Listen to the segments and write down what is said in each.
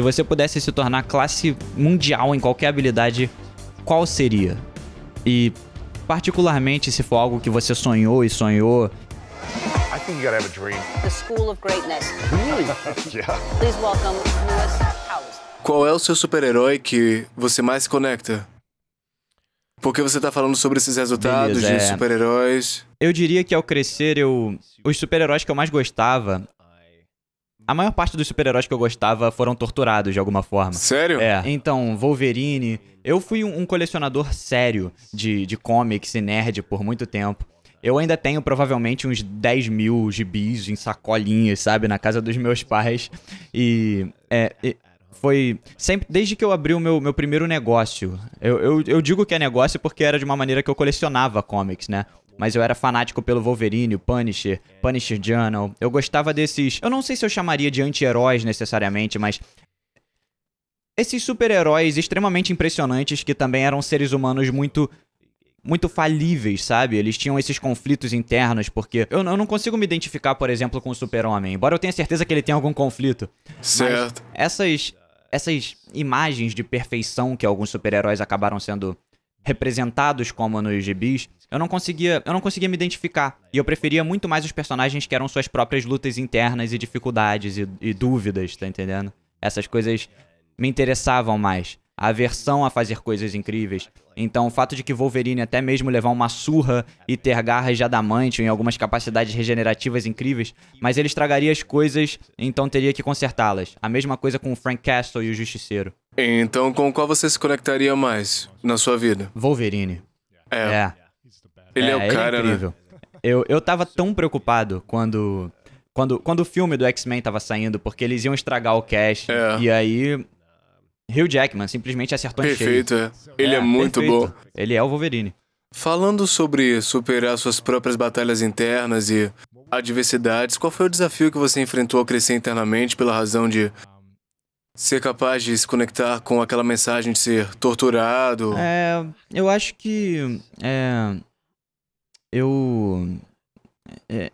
Se você pudesse se tornar classe mundial em qualquer habilidade, qual seria? E particularmente se for algo que você sonhou e sonhou. I think you gotta have a dream. The school of greatness. Really? yeah. Please welcome Lewis Howes. Qual é o seu super-herói que você mais se conecta? Porque você tá falando sobre esses resultados Beleza, de é. super-heróis. Eu diria que ao crescer, eu. Os super-heróis que eu mais gostava a maior parte dos super-heróis que eu gostava foram torturados de alguma forma. Sério? É. Então, Wolverine. Eu fui um, colecionador sério de, de comics e nerd por muito tempo. Eu ainda tenho provavelmente uns 10 mil gibis em sacolinhas, sabe? Na casa dos meus pais. E. É, e foi sempre desde que eu abri o meu, meu primeiro negócio. Eu, eu, eu, digo que é negócio porque era de uma maneira que eu colecionava comics, né? mas eu era fanático pelo Wolverine, o Punisher, Punisher Journal. Eu gostava desses. Eu não sei se eu chamaria de anti-heróis necessariamente, mas. Esses super-heróis extremamente impressionantes que também eram seres humanos muito muito falíveis, sabe? Eles tinham esses conflitos internos, porque eu, eu não consigo me identificar, por exemplo, com o Super-Homem, embora eu tenha certeza que ele tem algum conflito. Certo. essas, essas imagens de perfeição que alguns super-heróis acabaram sendo representados como nos gibis eu não conseguia, eu não conseguia me identificar. E eu preferia muito mais os personagens que eram suas próprias lutas internas e dificuldades e, e dúvidas, tá entendendo? Essas coisas me interessavam mais. A aversão a fazer coisas incríveis. Então, o fato de que Wolverine até mesmo levar uma surra e ter garras de adamante em algumas capacidades regenerativas incríveis, mas ele estragaria as coisas, então teria que consertá-las. A mesma coisa com o Frank Castle e o Justiceiro. Então, com qual você se conectaria mais na sua vida? Wolverine. É. é. Ele é, é o ele é cara, é incrível. né? Eu, eu tava tão preocupado quando, quando, quando o filme do X-Men tava saindo, porque eles iam estragar o cast. É. E aí. Ah, Hugh Jackman simplesmente acertou perfeito, em cheio. Perfeito, é. Ele é, é muito perfeito. bom. Ele é o Wolverine. Falando sobre superar suas próprias batalhas internas e adversidades, qual foi o desafio que você enfrentou ao crescer internamente pela razão de ser capaz de se conectar com aquela mensagem de ser torturado? É, eu acho que é, eu. É,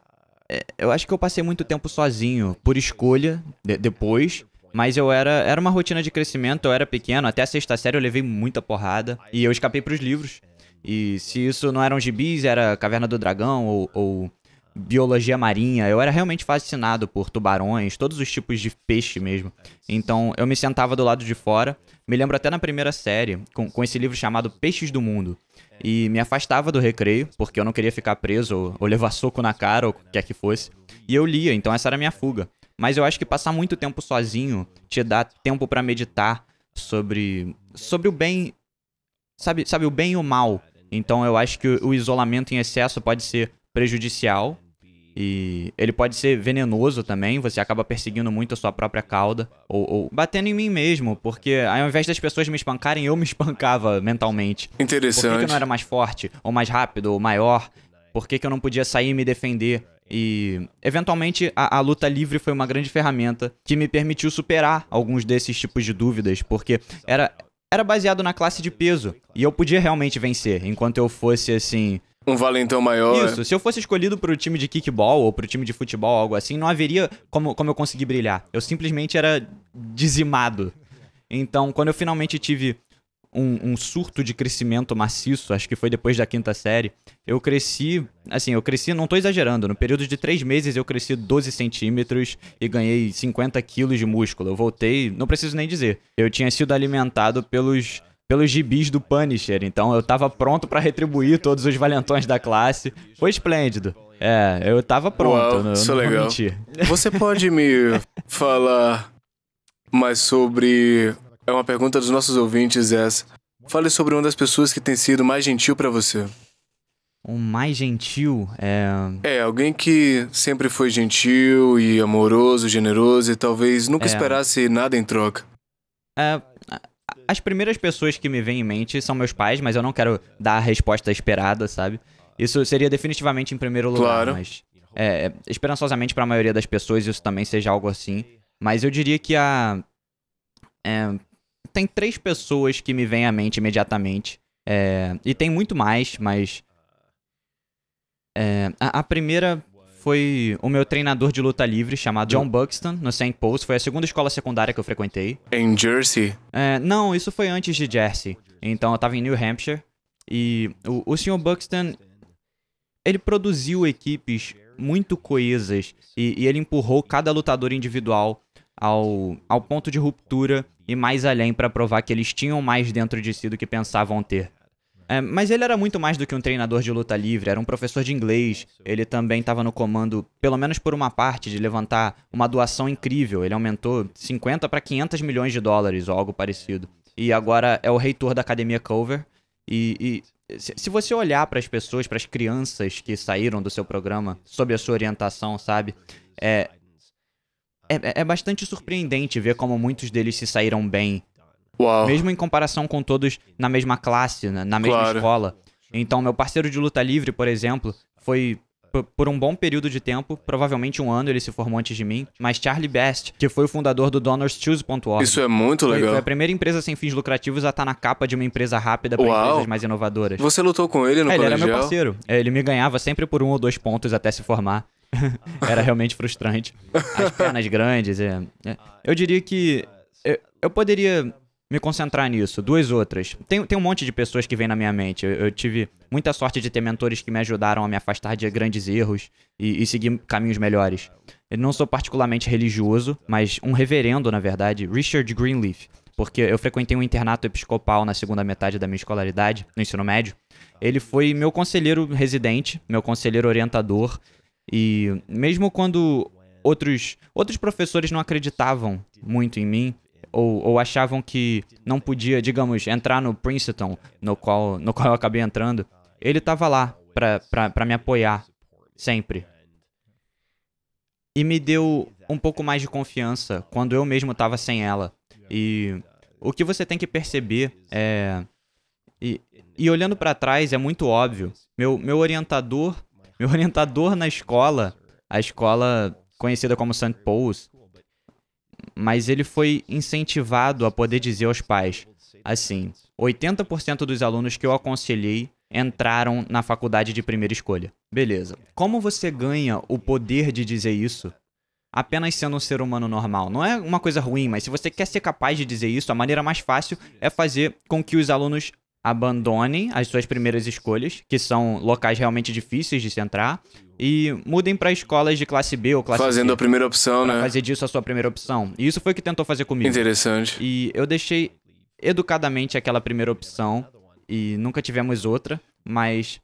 é, eu acho que eu passei muito tempo sozinho, por escolha, de, depois. Mas eu era. Era uma rotina de crescimento, eu era pequeno. Até a sexta série eu levei muita porrada. E eu escapei pros livros. E se isso não eram gibis, era Caverna do Dragão ou, ou biologia marinha. Eu era realmente fascinado por tubarões, todos os tipos de peixe mesmo. Então eu me sentava do lado de fora. Me lembro até na primeira série, com, com esse livro chamado Peixes do Mundo e me afastava do recreio, porque eu não queria ficar preso ou, ou levar soco na cara ou o que quer que fosse. E eu lia, então essa era a minha fuga. Mas eu acho que passar muito tempo sozinho te dá tempo para meditar sobre sobre o bem, sabe, sabe o bem e o mal. Então eu acho que o isolamento em excesso pode ser prejudicial e ele pode ser venenoso também, você acaba perseguindo muito a sua própria cauda, ou, ou batendo em mim mesmo, porque ao invés das pessoas me espancarem, eu me espancava mentalmente. Interessante. Por que, que eu não era mais forte, ou mais rápido, ou maior? Por que, que eu não podia sair e me defender? E, eventualmente, a, a, luta livre foi uma grande ferramenta que me permitiu superar alguns desses tipos de dúvidas, porque era, era baseado na classe de peso. E eu podia realmente vencer, enquanto eu fosse, assim, um valentão maior. Isso, se eu fosse escolhido pro time de kickball ou pro time de futebol, algo assim, não haveria como, como eu conseguir brilhar. Eu simplesmente era dizimado. Então, quando eu finalmente tive um, um, surto de crescimento maciço, acho que foi depois da quinta série. Eu cresci, assim, eu cresci, não tô exagerando, no período de três meses eu cresci 12 centímetros e ganhei 50 quilos de músculo. Eu voltei, não preciso nem dizer. Eu tinha sido alimentado pelos pelos gibis do Punisher, então eu tava pronto para retribuir todos os valentões da classe. Foi esplêndido. É, eu tava pronto, Uau, não, isso é não legal. Você pode me falar mais sobre é uma pergunta dos nossos ouvintes essa. Fale sobre uma das pessoas que tem sido mais gentil para você. O mais gentil é. É, alguém que sempre foi gentil e amoroso, generoso e talvez nunca é... esperasse nada em troca. É, as primeiras pessoas que me vêm em mente são meus pais, mas eu não quero dar a resposta esperada, sabe? Isso seria definitivamente em primeiro lugar, claro. mas é, é esperançosamente para a maioria das pessoas isso também seja algo assim. Mas eu diria que a é, tem três pessoas que me vêm à mente imediatamente. É, e tem muito mais, mas. É, a, a, primeira foi o meu treinador de luta livre chamado John hum. Buxton, no St. Paul's. Foi a segunda escola secundária que eu frequentei. Em Jersey? É, não, isso foi antes de Jersey. Então eu tava em New Hampshire. E o, o Sr. Buxton, ele produziu equipes muito coesas e, e ele empurrou cada lutador individual ao, ao ponto de ruptura e mais além para provar que eles tinham mais dentro de si do que pensavam ter. É, mas ele era muito mais do que um treinador de luta livre, era um professor de inglês. Ele também estava no comando, pelo menos por uma parte, de levantar uma doação incrível. Ele aumentou 50 para 500 milhões de dólares ou algo parecido. E agora é o reitor da academia Culver. E, e se você olhar para as pessoas, para as crianças que saíram do seu programa, sob a sua orientação, sabe? É, é, é bastante surpreendente ver como muitos deles se saíram bem Uau. Mesmo em comparação com todos na mesma classe, na, né, na mesma claro. escola. Então, meu parceiro de luta livre, por exemplo, foi por um bom período de tempo, provavelmente um ano ele se formou antes de mim, mas Charlie Best, que foi o fundador do DonorsChoose.org. Isso é muito legal. Foi, a primeira empresa sem fins lucrativos a estar tá na capa de uma empresa rápida para empresas mais inovadoras. Você lutou com ele no é, Ele era meu parceiro. É, ele me ganhava sempre por um ou dois pontos até se formar. era realmente frustrante. As pernas grandes. É, é. Eu diria que eu poderia me concentrar nisso. Duas outras. Tem, tem um monte de pessoas que vem na minha mente. Eu, eu, tive muita sorte de ter mentores que me ajudaram a me afastar de grandes erros e, e, seguir caminhos melhores. Eu não sou particularmente religioso, mas um reverendo, na verdade, Richard Greenleaf. Porque eu frequentei um internato episcopal na segunda metade da minha escolaridade, no ensino médio. Ele foi meu conselheiro residente, meu conselheiro orientador. E mesmo quando outros, outros professores não acreditavam muito em mim, ou, ou achavam que não podia, digamos, entrar no Princeton, no qual, no qual eu acabei entrando, ele estava lá para me apoiar, sempre. E me deu um pouco mais de confiança quando eu mesmo estava sem ela. E o que você tem que perceber é. E, e olhando para trás é muito óbvio. Meu, meu orientador, meu orientador na escola, a escola conhecida como St. Paul's, mas ele foi incentivado a poder dizer aos pais: assim, 80% dos alunos que eu aconselhei entraram na faculdade de primeira escolha. Beleza. Como você ganha o poder de dizer isso? Apenas sendo um ser humano normal. Não é uma coisa ruim, mas se você quer ser capaz de dizer isso, a maneira mais fácil é fazer com que os alunos abandonem as suas primeiras escolhas, que são locais realmente difíceis de se entrar, e mudem para escolas de classe B ou classe Fazendo C, a primeira opção, né? Fazer disso a sua primeira opção. E isso foi o que tentou fazer comigo. Interessante. E eu deixei educadamente aquela primeira opção e nunca tivemos outra, mas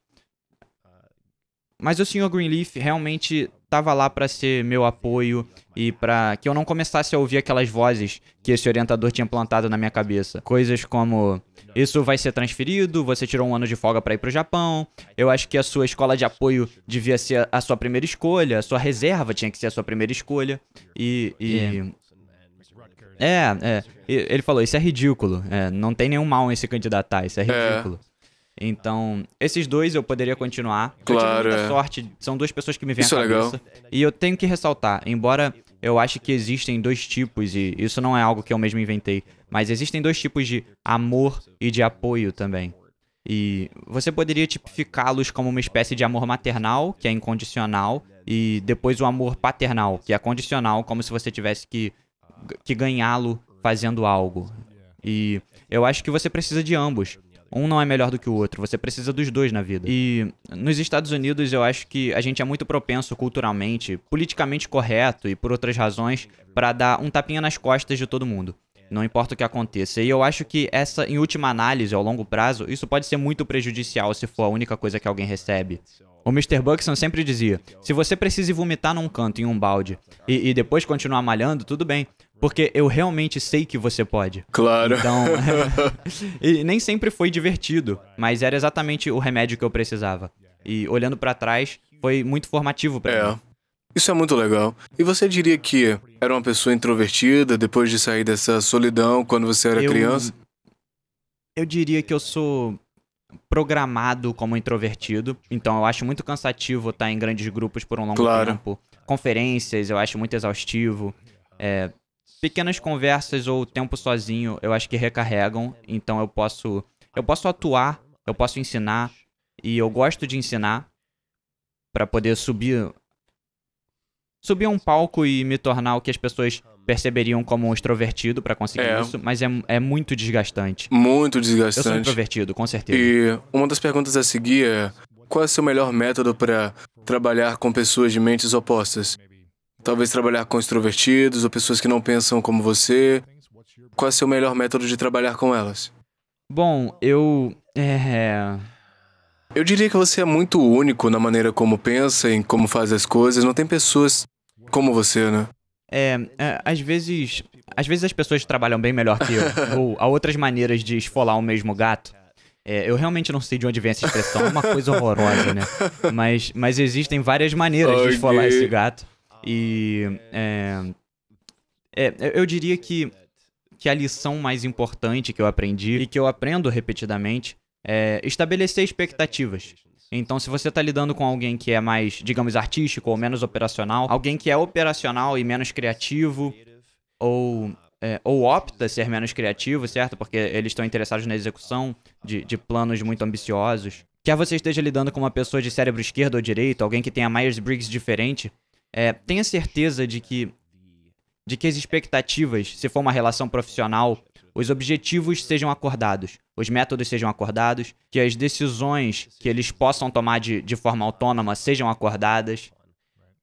mas o senhor Greenleaf realmente estava lá para ser meu apoio e para que eu não começasse a ouvir aquelas vozes que esse orientador tinha plantado na minha cabeça. Coisas como isso vai ser transferido, você tirou um ano de folga para ir para o Japão. Eu acho que a sua escola de apoio devia ser a sua primeira escolha, a sua reserva tinha que ser a sua primeira escolha e, e... É, é. é. Ele falou, isso é ridículo. É, não tem nenhum mal em se candidatar, isso é, é. ridículo. É. Então, esses dois eu poderia continuar. Claro. Eu é. sorte, são duas pessoas que me vêm isso à cabeça. É legal. E eu tenho que ressaltar, embora eu acho que existem dois tipos, e isso não é algo que eu mesmo inventei, mas existem dois tipos de amor e de apoio também. E você poderia tipificá-los como uma espécie de amor maternal, que é incondicional, e depois o amor paternal, que é condicional, como se você tivesse que, que ganhá-lo fazendo algo. E eu acho que você precisa de ambos. Um não é melhor do que o outro, você precisa dos dois na vida. E nos Estados Unidos eu acho que a gente é muito propenso culturalmente, politicamente correto e por outras razões para dar um tapinha nas costas de todo mundo não importa o que aconteça. E eu acho que essa, em última análise, ao longo prazo, isso pode ser muito prejudicial se for a única coisa que alguém recebe. O Mr. Buxton sempre dizia: se você precisa vomitar num canto em um balde e, e depois continuar malhando, tudo bem. Porque eu realmente sei que você pode. Claro. Então, e nem sempre foi divertido, mas era exatamente o remédio que eu precisava. E olhando para trás, foi muito formativo para é. mim. Isso é muito legal. E você diria que era uma pessoa introvertida depois de sair dessa solidão quando você era eu, criança? Eu diria que eu sou programado como introvertido, então eu acho muito cansativo estar em grandes grupos por um longo claro. tempo. Conferências eu acho muito exaustivo. É, pequenas conversas ou tempo sozinho, eu acho que recarregam. Então eu posso eu posso atuar, eu posso ensinar e eu gosto de ensinar para poder subir subir um palco e me tornar o que as pessoas perceberiam como um extrovertido para conseguir é. isso, mas é, é muito desgastante. Muito desgastante. Eu sou introvertido, com certeza. E uma das perguntas a seguir é: qual é o seu melhor método para trabalhar com pessoas de mentes opostas? Talvez trabalhar com extrovertidos ou pessoas que não pensam como você. Qual é seu melhor método de trabalhar com elas? Bom, eu. É. Eu diria que você é muito único na maneira como pensa, em como faz as coisas. Não tem pessoas como você, né? É, é às vezes. Às vezes as pessoas trabalham bem melhor que eu. ou há outras maneiras de esfolar o mesmo gato. É, eu realmente não sei de onde vem essa expressão, é uma coisa horrorosa, né? Mas, mas existem várias maneiras okay. de esfolar esse gato. E é, é, eu diria que, que a lição mais importante que eu aprendi e que eu aprendo repetidamente é estabelecer expectativas. Então, se você está lidando com alguém que é mais, digamos, artístico ou menos operacional, alguém que é operacional e menos criativo, ou, é, ou opta ser menos criativo, certo? Porque eles estão interessados na execução de, de planos muito ambiciosos. Quer você esteja lidando com uma pessoa de cérebro esquerdo ou direito, alguém que tenha Myers-Briggs diferente, é, tenha certeza de que, de que as expectativas, se for uma relação profissional, os objetivos sejam acordados, os métodos sejam acordados, que as decisões que eles possam tomar de, de forma autônoma sejam acordadas.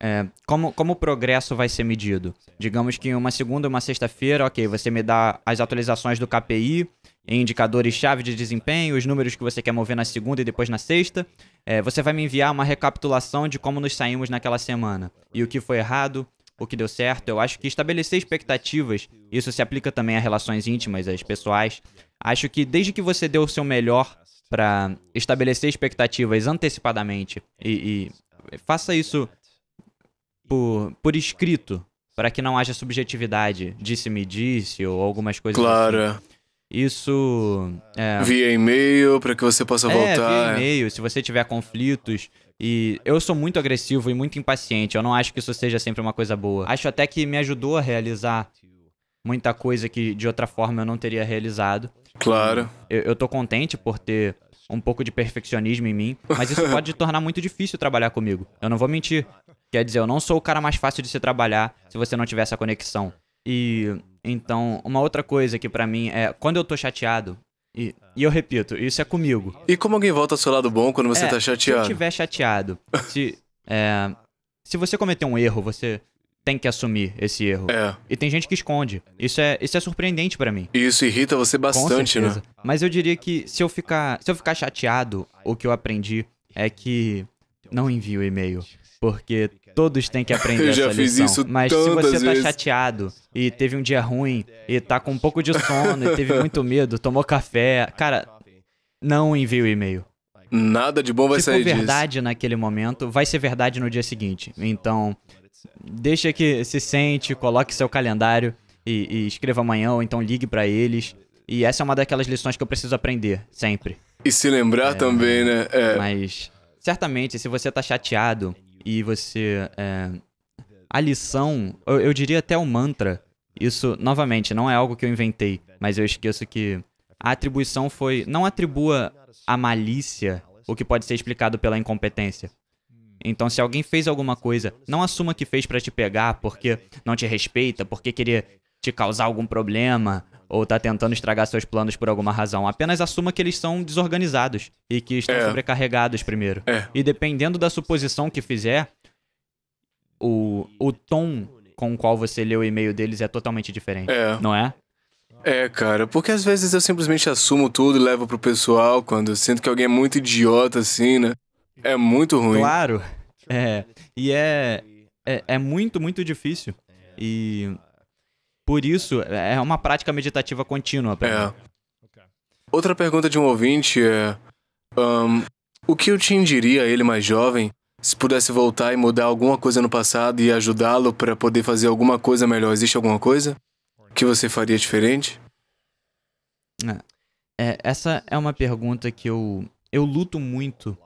É, como, como o progresso vai ser medido? Digamos que em uma segunda uma sexta-feira, ok, você me dá as atualizações do KPI, em indicadores-chave de desempenho, os números que você quer mover na segunda e depois na sexta. É, você vai me enviar uma recapitulação de como nos saímos naquela semana e o que foi errado, o que deu certo. Eu acho que estabelecer expectativas, isso se aplica também a relações íntimas, às pessoais. Acho que desde que você deu o seu melhor para estabelecer expectativas antecipadamente e, e faça isso por, por escrito, para que não haja subjetividade, disse-me disse ou algumas coisas. Claro. Assim. É. Isso. É... Via e-mail para que você possa é, voltar. Via e-mail, se você tiver conflitos. E eu sou muito agressivo e muito impaciente. Eu não acho que isso seja sempre uma coisa boa. Acho até que me ajudou a realizar muita coisa que de outra forma eu não teria realizado. Claro. Eu, eu tô contente por ter um pouco de perfeccionismo em mim, mas isso pode tornar muito difícil trabalhar comigo. Eu não vou mentir. Quer dizer, eu não sou o cara mais fácil de se trabalhar se você não tiver essa conexão. E então, uma outra coisa que para mim é, quando eu tô chateado, e, ah. e, eu repito, isso é comigo. E como alguém volta ao seu lado bom quando você é, tá chateado? Se eu estiver chateado, se, é, se você cometer um erro, você tem que assumir esse erro. É. E tem gente que esconde. Isso é, isso é surpreendente para mim. E isso irrita você bastante, né? Mas eu diria que se eu ficar, se eu ficar chateado, o que eu aprendi é que não envio e-mail, porque Todos têm que aprender eu já essa fiz lição. Isso Mas se você tá vezes. chateado e teve um dia ruim e tá com um pouco de sono e teve muito medo, tomou café, cara, não envie o e-mail. Nada de bom vai se sair disso. Se verdade naquele momento, vai ser verdade no dia seguinte. Então, deixa que se sente, coloque seu calendário e, e escreva amanhã ou então ligue para eles. E essa é uma daquelas lições que eu preciso aprender sempre. E se lembrar é, também, né? É. Mas certamente, se você tá chateado e você. É, a lição, eu, eu diria até o mantra. Isso, novamente, não é algo que eu inventei, mas eu esqueço que a atribuição foi. Não atribua a malícia o que pode ser explicado pela incompetência. Então, se alguém fez alguma coisa, não assuma que fez para te pegar porque não te respeita, porque queria te causar algum problema, ou está tentando estragar seus planos por alguma razão. Apenas assuma que eles são desorganizados e que estão é. sobrecarregados primeiro. É. E dependendo da suposição que fizer, o, o tom com o qual você lê o e-mail deles é totalmente diferente, é. não é? É, cara, porque às vezes eu simplesmente assumo tudo e levo pro pessoal quando eu sinto que alguém é muito idiota assim, né? É muito ruim. Claro. É. E é, é, é muito, muito difícil. E por isso, é uma prática meditativa contínua. Pra é. mim. Outra pergunta de um ouvinte é: um, O que eu te diria a ele mais jovem se pudesse voltar e mudar alguma coisa no passado e ajudá-lo para poder fazer alguma coisa melhor? Existe alguma coisa que você faria diferente? É, é essa é uma pergunta que eu, eu luto muito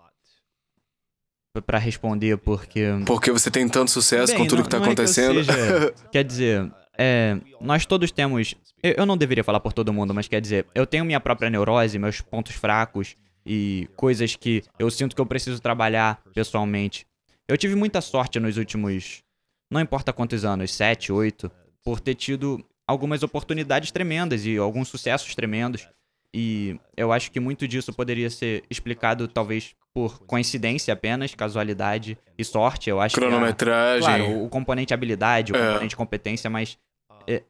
para responder, porque. Porque você tem tanto sucesso Bem, com tudo não, que tá acontecendo. É que seja, quer dizer, é, nós todos temos. Eu não deveria falar por todo mundo, mas quer dizer, eu tenho minha própria neurose, meus pontos fracos e coisas que eu sinto que eu preciso trabalhar pessoalmente. Eu tive muita sorte nos últimos. Não importa quantos anos, 7, 8, por ter tido algumas oportunidades tremendas e alguns sucessos tremendos. E eu acho que muito disso poderia ser explicado, talvez, por coincidência apenas, casualidade e sorte. Eu acho Cronometragem. Que claro, o componente habilidade, o é. componente competência, mas. É,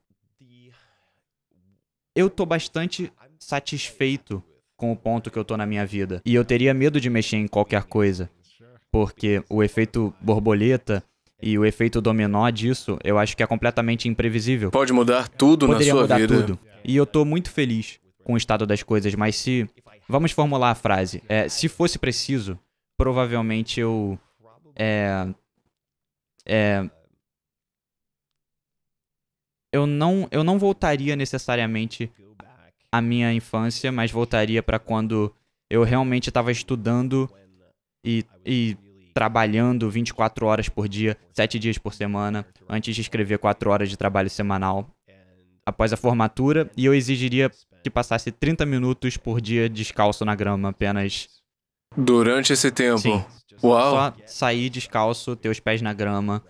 eu tô bastante satisfeito com o ponto que eu tô na minha vida. E eu teria medo de mexer em qualquer coisa. Porque o efeito borboleta e o efeito dominó disso, eu acho que é completamente imprevisível. Pode mudar tudo Poderia na sua mudar vida. Tudo. E eu tô muito feliz com o estado das coisas, mas se. Vamos formular a frase. É, se fosse preciso, provavelmente eu. É, é, eu não, eu não voltaria necessariamente à minha infância, mas voltaria para quando eu realmente estava estudando e, e trabalhando 24 horas por dia, 7 dias por semana, antes de escrever 4 horas de trabalho semanal após a formatura, e eu exigiria que passasse 30 minutos por dia descalço na grama apenas. Durante esse tempo. Sim. Uau! Só sair descalço, ter os pés na grama,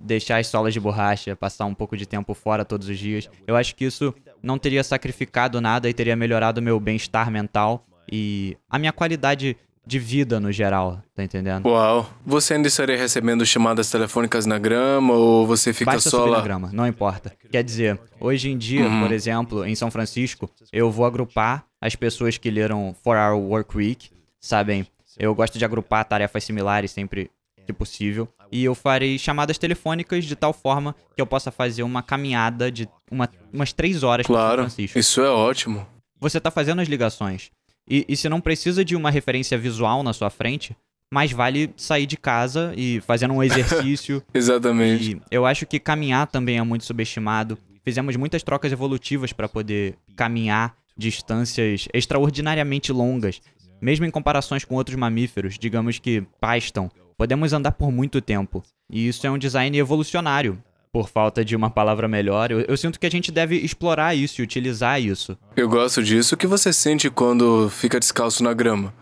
deixar as solas de borracha, passar um pouco de tempo fora todos os dias. Eu acho que isso não teria sacrificado nada e teria melhorado meu bem-estar mental e a minha qualidade de vida no geral, tá entendendo? Uau. Você ainda estaria recebendo chamadas telefônicas na grama ou você fica Basta só lá? na grama, não importa. Quer dizer, hoje em dia, uhum. por exemplo, em São Francisco, eu vou agrupar as pessoas que leram 4 Hour Work Week, sabem? Eu gosto de agrupar tarefas similares sempre que possível. E eu farei chamadas telefônicas de tal forma que eu possa fazer uma caminhada de uma, umas três horas claro, São Francisco. Isso é ótimo. Você tá fazendo as ligações. E, e se não precisa de uma referência visual na sua frente, mais vale sair de casa e fazendo um exercício. Exatamente. E eu acho que caminhar também é muito subestimado. Fizemos muitas trocas evolutivas para poder caminhar distâncias extraordinariamente longas, mesmo em comparações com outros mamíferos, digamos que pastam. Podemos andar por muito tempo. E isso é um design evolucionário por falta de uma palavra melhor. Eu, eu, sinto que a gente deve explorar isso e utilizar isso. Eu gosto disso. O que você sente quando fica descalço na grama?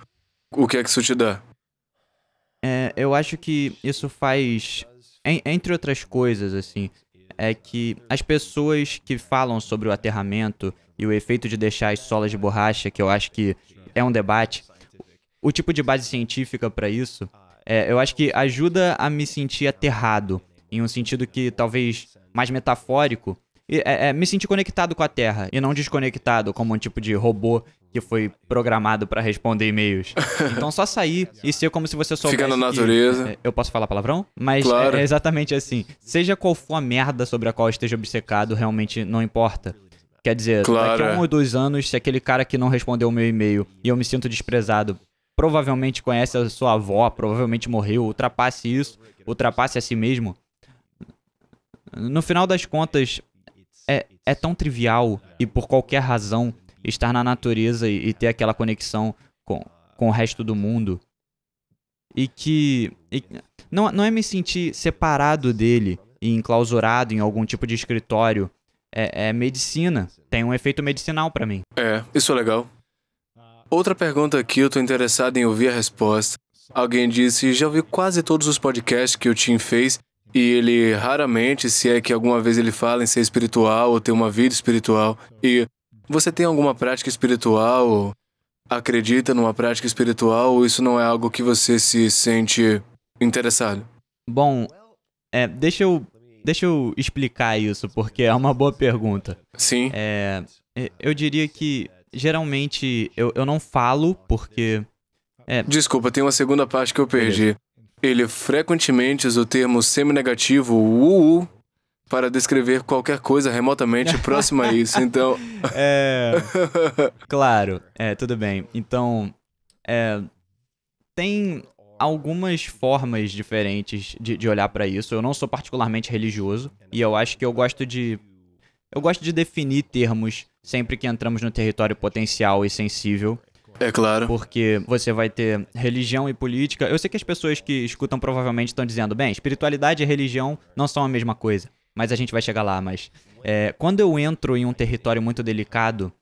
O que é que isso te dá? É, eu acho que isso faz. En, entre outras coisas, assim, é que as pessoas que falam sobre o aterramento e o efeito de deixar as solas de borracha, que eu acho que é um debate, o, o tipo de base científica para isso, é, eu acho que ajuda a me sentir aterrado em um sentido que talvez mais metafórico, é, é, me senti conectado com a Terra e não desconectado como um tipo de robô que foi programado para responder e-mails. Então só sair e ser como se você soubesse. Fica na natureza. Que, é, eu posso falar palavrão? Mas claro. é exatamente assim. Seja qual for a merda sobre a qual esteja obcecado, realmente não importa. Quer dizer, claro. daqui a um é. ou dois anos, se aquele cara que não respondeu o meu e-mail e eu me sinto desprezado, provavelmente conhece a sua avó, provavelmente morreu, ultrapasse isso, ultrapasse a si mesmo, no final das contas, é, é tão trivial e por qualquer razão estar na natureza e, e ter aquela conexão com, com o resto do mundo. E que. E, não, não é me sentir separado dele e enclausurado em algum tipo de escritório. É, é medicina. Tem um efeito medicinal para mim. É, isso é legal. Outra pergunta aqui, eu tô interessado em ouvir a resposta. Alguém disse: já ouvi quase todos os podcasts que o Tim fez e ele raramente, se é que alguma vez ele fala em ser espiritual ou ter uma vida espiritual. E você tem alguma prática espiritual? Acredita numa prática espiritual ou isso não é algo que você se sente interessado? Bom, é, deixa eu deixa eu explicar isso porque é uma boa pergunta. Sim. É, é eu diria que geralmente eu, eu não falo porque é... Desculpa, tem uma segunda parte que eu perdi. Ele frequentemente usa o termo semi-negativo UU, para descrever qualquer coisa remotamente próxima a isso. Então. é. Claro, é, tudo bem. Então. É, tem algumas formas diferentes de, de olhar para isso. Eu não sou particularmente religioso e eu acho que eu gosto de. Eu gosto de definir termos sempre que entramos no território potencial e sensível é claro. Porque você vai ter religião e política. Eu sei que as pessoas que escutam provavelmente estão dizendo, bem, espiritualidade e religião não são a mesma coisa. Mas a gente vai chegar lá. Mas é, quando eu entro em um território muito delicado,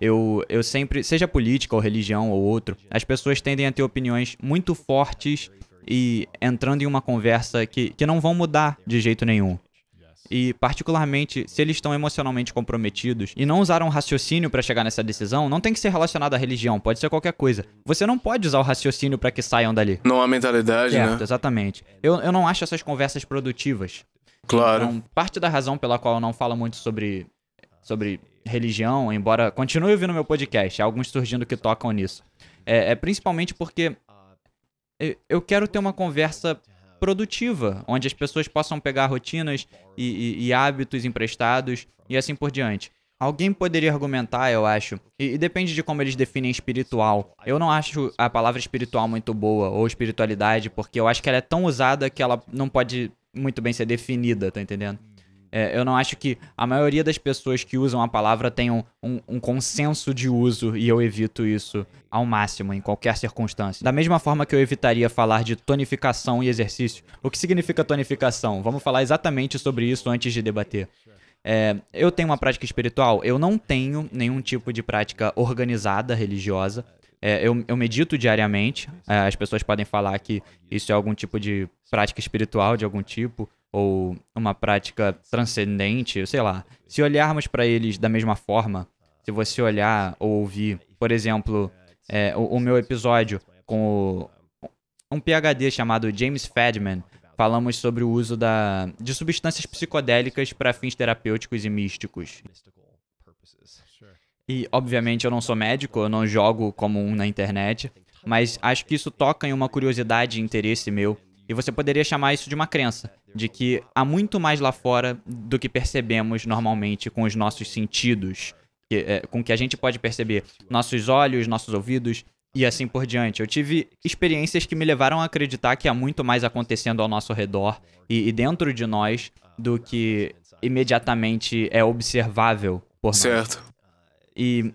eu, eu sempre, seja política ou religião ou outro, as pessoas tendem a ter opiniões muito fortes e entrando em uma conversa que, que não vão mudar de jeito nenhum e, particularmente, se eles estão emocionalmente comprometidos e não usaram raciocínio para chegar nessa decisão, não tem que ser relacionado à religião, pode ser qualquer coisa. Você não pode usar o raciocínio para que saiam dali. Não há mentalidade, né? certo, né? Exatamente. Eu, eu não acho essas conversas produtivas. Claro. Então, parte da razão pela qual eu não falo muito sobre, sobre religião, embora continue ouvindo meu podcast, há alguns surgindo que tocam nisso, é, é principalmente porque eu quero ter uma conversa produtiva, onde as pessoas possam pegar rotinas e, e, e hábitos emprestados e assim por diante. Alguém poderia argumentar, eu acho, e, e, depende de como eles definem espiritual. Eu não acho a palavra espiritual muito boa, ou espiritualidade, porque eu acho que ela é tão usada que ela não pode muito bem ser definida, tá entendendo? É, eu não acho que a maioria das pessoas que usam a palavra tenham um, um, consenso de uso e eu evito isso ao máximo, em qualquer circunstância. Da mesma forma que eu evitaria falar de tonificação e exercício. O que significa tonificação? Vamos falar exatamente sobre isso antes de debater. É, eu tenho uma prática espiritual? Eu não tenho nenhum tipo de prática organizada, religiosa. É, eu, eu, medito diariamente. É, as pessoas podem falar que isso é algum tipo de prática espiritual de algum tipo ou uma prática transcendente, sei lá. Se olharmos para eles da mesma forma, se você olhar ou ouvir, por exemplo, é, o, o, meu episódio com o, um PhD chamado James Fadman, falamos sobre o uso da, de substâncias psicodélicas para fins terapêuticos e místicos. E, obviamente, eu não sou médico, eu não jogo como um na internet, mas acho que isso toca em uma curiosidade e interesse meu e você poderia chamar isso de uma crença, de que há muito mais lá fora do que percebemos normalmente com os nossos sentidos, que, é, com que a gente pode perceber nossos olhos, nossos ouvidos e assim por diante. Eu tive experiências que me levaram a acreditar que há muito mais acontecendo ao nosso redor e, e dentro de nós do que imediatamente é observável por nós. Certo. E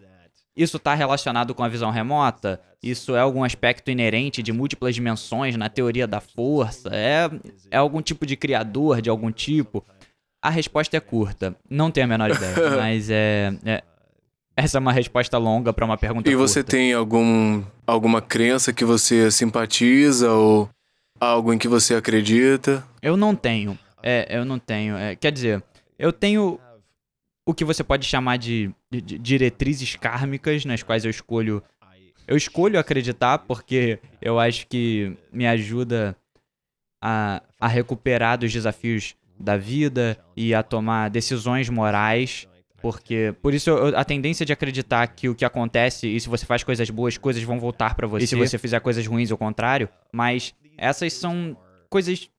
isso está relacionado com a visão remota? Isso é algum aspecto inerente de múltiplas dimensões na teoria da força? É, é algum tipo de criador de algum tipo? A resposta é curta. Não tenho a menor ideia, mas é, é essa é uma resposta longa para uma pergunta. E curta. você tem algum, alguma crença que você simpatiza ou algo em que você acredita? Eu não tenho. É, eu não tenho. É, quer dizer, eu tenho o que você pode chamar de, de, de diretrizes kármicas, nas quais eu escolho. Eu escolho acreditar, porque eu acho que me ajuda a, a recuperar dos desafios da vida e a tomar decisões morais porque por isso eu, a tendência de acreditar que o que acontece e se você faz coisas boas, coisas vão voltar para você. E se você fizer coisas ruins, ao contrário. Mas essas são coisas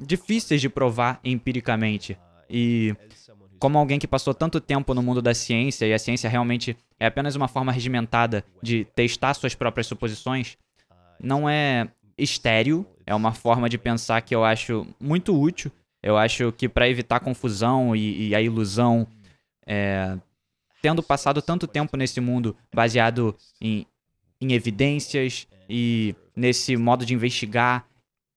difíceis de provar empiricamente. E como alguém que passou tanto tempo no mundo da ciência, e a ciência realmente é apenas uma forma regimentada de testar suas próprias suposições, não é estéreo, é uma forma de pensar que eu acho muito útil. Eu acho que para evitar confusão e, e a ilusão, é, tendo passado tanto tempo nesse mundo baseado em, em evidências e nesse modo de investigar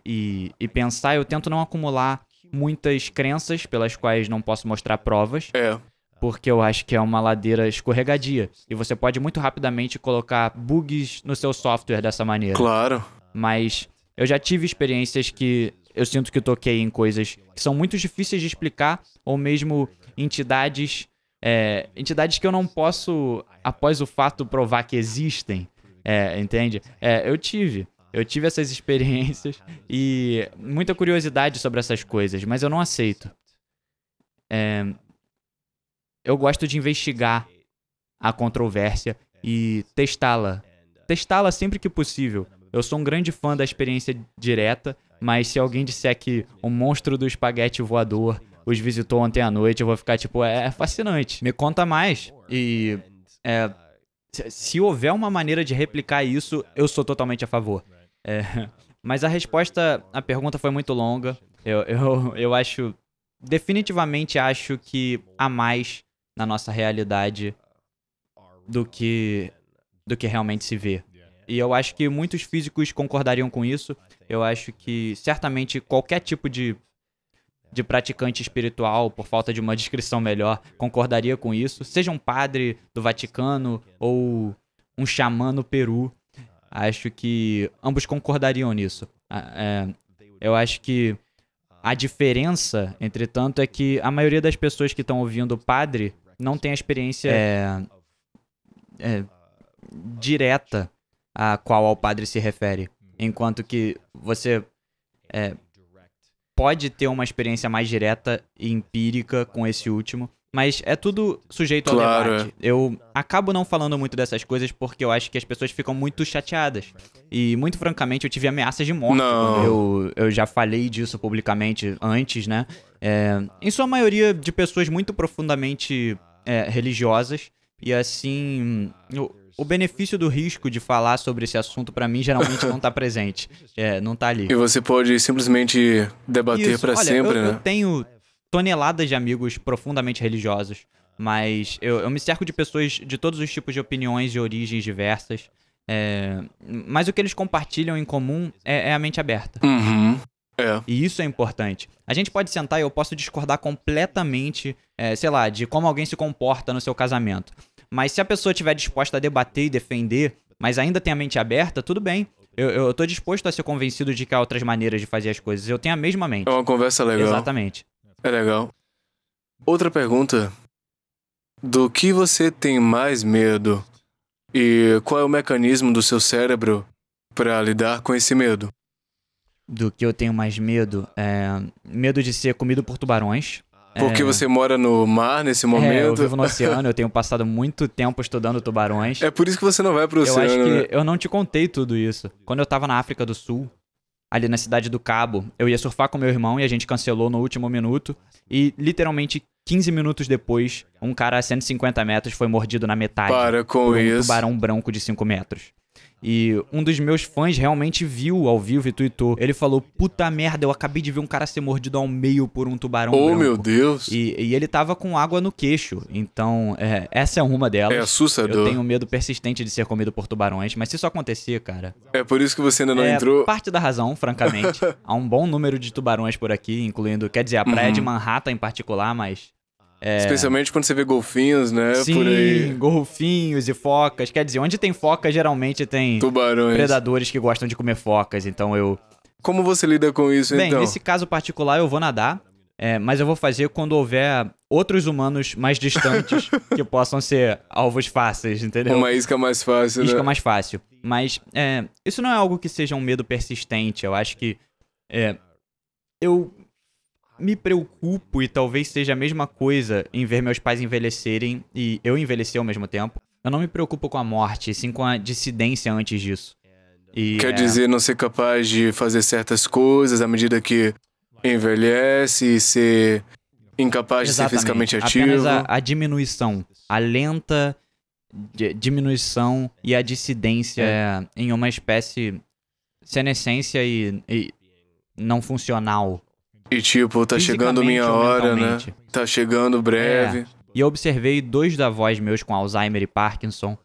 e, e pensar, eu tento não acumular muitas crenças pelas quais não posso mostrar provas. É. Porque eu acho que é uma ladeira escorregadia. E você pode muito rapidamente colocar bugs no seu software dessa maneira. Claro. Mas eu já tive experiências que eu sinto que toquei em coisas que são muito difíceis de explicar, ou mesmo entidades. É, entidades que eu não posso, após o fato, provar que existem. É, entende? É, eu tive. Eu tive essas experiências ah, e muita curiosidade sobre essas coisas, mas eu não aceito. É, eu gosto de investigar a controvérsia e testá-la. É, testá-la sempre que possível. Eu sou um grande fã da experiência direta, mas se alguém disser que o monstro do espaguete voador os visitou ontem à noite, eu vou ficar tipo, é, é fascinante. Me conta mais. E é, se houver uma maneira de replicar isso, eu sou totalmente a favor. É, mas a resposta à pergunta foi muito longa. Eu, eu, eu acho, definitivamente acho que há mais na nossa realidade do que, do que realmente se vê. E eu acho que muitos físicos concordariam com isso. Eu acho que certamente qualquer tipo de, de praticante espiritual, por falta de uma descrição melhor, concordaria com isso. Seja um padre do Vaticano ou um xamã no Peru. Acho que ambos concordariam nisso. É, eu acho que a diferença, entretanto, é que a maioria das pessoas que estão ouvindo o padre não tem a experiência é, é, direta a qual ao padre se refere. Enquanto que você é, pode ter uma experiência mais direta e empírica com esse último, mas é tudo sujeito claro. ao debate. É. Eu acabo não falando muito dessas coisas porque eu acho que as pessoas ficam muito chateadas. E, muito francamente, eu tive ameaças de morte. Não. Eu, eu já falei disso publicamente antes, né? É, em sua maioria, de pessoas muito profundamente é, religiosas. E, assim, eu, o benefício do risco de falar sobre esse assunto para mim geralmente não tá presente. É, não tá ali. E você pode simplesmente debater para sempre, eu, né? Eu tenho toneladas de amigos profundamente religiosos, mas eu, eu me cerco de pessoas de todos os tipos de opiniões e origens diversas. É, mas o que eles compartilham em comum é, é a mente aberta. Uhum. É. E isso é importante. A gente pode sentar e eu posso discordar completamente, é, sei lá, de como alguém se comporta no seu casamento. Mas se a pessoa estiver disposta a debater e defender, mas ainda tem a mente aberta, tudo bem. Eu, eu tô disposto a ser convencido de que há outras maneiras de fazer as coisas. Eu tenho a mesma mente. É uma conversa legal. Exatamente. É legal. Outra pergunta. Do que você tem mais medo? E qual é o mecanismo do seu cérebro para lidar com esse medo? Do que eu tenho mais medo? É... Medo de ser comido por tubarões. Porque é... você mora no mar nesse momento. É, eu vivo no oceano, eu tenho passado muito tempo estudando tubarões. É por isso que você não vai pro o oceano. Eu acho que né? eu não te contei tudo isso. Quando eu tava na África do Sul, ali na Cidade do Cabo. Eu ia surfar com meu irmão e a gente cancelou no último minuto. E literalmente 15 minutos depois, um cara a 150 metros foi mordido na metade. Para com por um isso. tubarão branco de 5 metros. E um dos meus fãs realmente viu ao vivo e tweetou. Ele falou: Puta merda, eu acabei de ver um cara ser mordido ao meio por um tubarão. Oh, branco. meu Deus! E, e, ele tava com água no queixo. Então, é, essa é uma delas. É assustador. Eu tenho medo persistente de ser comido por tubarões, mas se isso acontecer, cara. É por isso que você ainda não é entrou. Parte da razão, francamente. Há um bom número de tubarões por aqui, incluindo, quer dizer, a praia uhum. de Manhattan em particular, mas é... Especialmente quando você vê golfinhos, né? Sim, golfinhos e focas. Quer dizer, onde tem foca, geralmente tem Tubarões. predadores que gostam de comer focas. Então eu. Como você lida com isso, Bem, então? Bem, nesse caso particular, eu vou nadar. É, mas eu vou fazer quando houver outros humanos mais distantes que possam ser alvos fáceis, entendeu? Uma isca mais fácil. Isca né? mais fácil. Mas é, isso não é algo que seja um medo persistente. Eu acho que. É, eu me preocupo e talvez seja a mesma coisa em ver meus pais envelhecerem e eu envelhecer ao mesmo tempo. Eu não me preocupo com a morte, sim com a dissidência antes disso. E, Quer é... dizer, não ser capaz de fazer certas coisas à medida que envelhece e ser incapaz Exatamente. de ser fisicamente ativo. a, a diminuição, a lenta diminuição e a dissidência é. em uma espécie senescência e, e não funcional e tipo, tá chegando minha hora, né? Tá chegando breve. É. E eu observei dois avós meus com Alzheimer e Parkinson.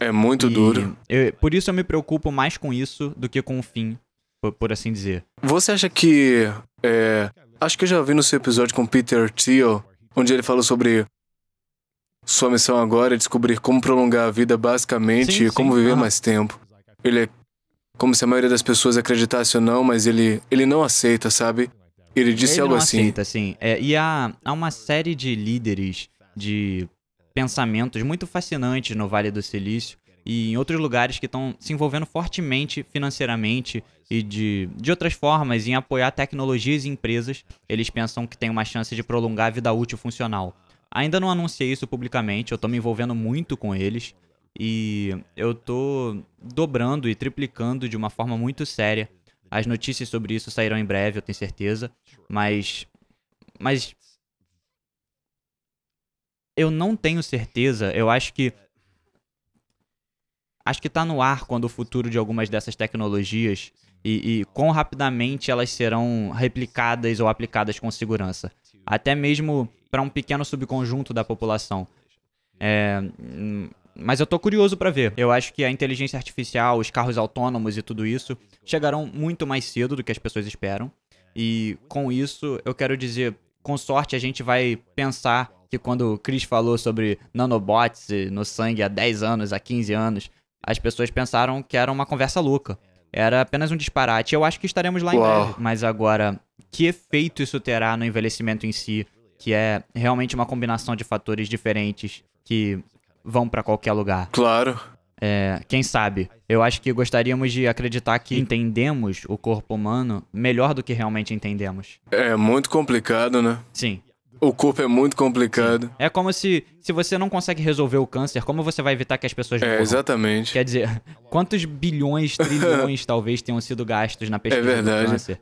É muito e duro. Eu, por isso eu me preocupo mais com isso do que com o fim, por, por assim dizer. Você acha que. É, acho que eu já vi no seu episódio com Peter Thiel, onde ele falou sobre sua missão agora é descobrir como prolongar a vida basicamente sim, e como viver ah. mais tempo. Ele é como se a maioria das pessoas acreditasse ou não, mas ele, ele não aceita, sabe? Ele disse ele algo assim. Aceita, assim. É, e há, há uma série de líderes de pensamentos muito fascinantes no Vale do Silício e em outros lugares que estão se envolvendo fortemente financeiramente e de, de outras formas em apoiar tecnologias e empresas. Eles pensam que tem uma chance de prolongar a vida útil funcional. Ainda não anunciei isso publicamente, eu estou me envolvendo muito com eles e eu estou dobrando e triplicando de uma forma muito séria as notícias sobre isso sairão em breve, eu tenho certeza. Mas. Mas. Eu não tenho certeza. Eu acho que. Acho que tá no ar quando o futuro de algumas dessas tecnologias e, e quão rapidamente elas serão replicadas ou aplicadas com segurança. Até mesmo para um pequeno subconjunto da população. É, mas eu tô curioso para ver. Eu acho que a inteligência artificial, os carros autônomos e tudo isso chegarão muito mais cedo do que as pessoas esperam. E com isso, eu quero dizer, com sorte a gente vai pensar que quando o Chris falou sobre nanobots no sangue há 10 anos, há 15 anos, as pessoas pensaram que era uma conversa louca. Era apenas um disparate. Eu acho que estaremos lá Uau. em breve. Mas agora, que efeito isso terá no envelhecimento em si? Que é realmente uma combinação de fatores diferentes que vão para qualquer lugar. Claro. É, quem sabe? Eu acho que gostaríamos de acreditar que entendemos o corpo humano melhor do que realmente entendemos. É muito complicado, né? Sim. O corpo é muito complicado. Sim. É como se se você não consegue resolver o câncer, como você vai evitar que as pessoas é, morram? É, exatamente. Quer dizer, quantos bilhões, trilhões talvez tenham sido gastos na é pesquisa é verdade. do câncer?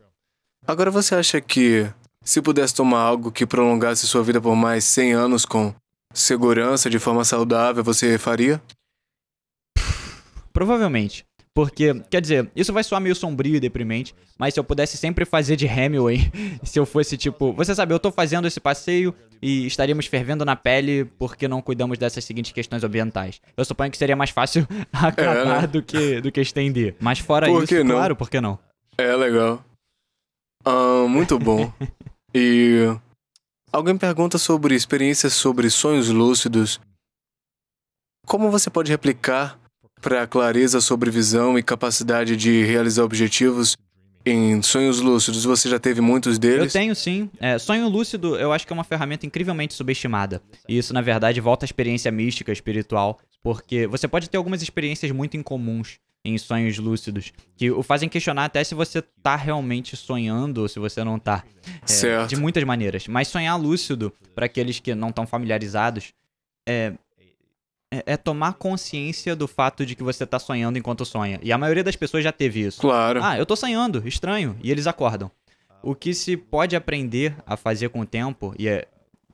Agora você acha que se pudesse tomar algo que prolongasse sua vida por mais 100 anos com segurança de forma saudável, você faria? Provavelmente. Porque, quer dizer, isso vai soar meio sombrio e deprimente, mas se eu pudesse sempre fazer de Hemingway, se eu fosse tipo, você sabe, eu tô fazendo esse passeio e estaríamos fervendo na pele porque não cuidamos dessas seguintes questões ambientais. Eu suponho que seria mais fácil acabar é, né? do, que, do que estender. Mas fora por isso, claro, por que não? É legal. Ah, muito bom. e Alguém pergunta sobre experiências sobre sonhos lúcidos. Como você pode replicar para a clareza sobre visão e capacidade de realizar objetivos em sonhos lúcidos? Você já teve muitos deles? Eu tenho, sim. É, sonho lúcido eu acho que é uma ferramenta incrivelmente subestimada. E isso, na verdade, volta à experiência mística, espiritual, porque você pode ter algumas experiências muito incomuns em sonhos lúcidos, que o fazem questionar até se você tá realmente sonhando ou se você não tá. É, de muitas maneiras. Mas sonhar lúcido, para aqueles que não estão familiarizados, é, é, é, tomar consciência do fato de que você tá sonhando enquanto sonha. E a maioria das pessoas já teve isso. Claro. Ah, eu tô sonhando, estranho. E eles acordam. O que se pode aprender a fazer com o tempo, e é,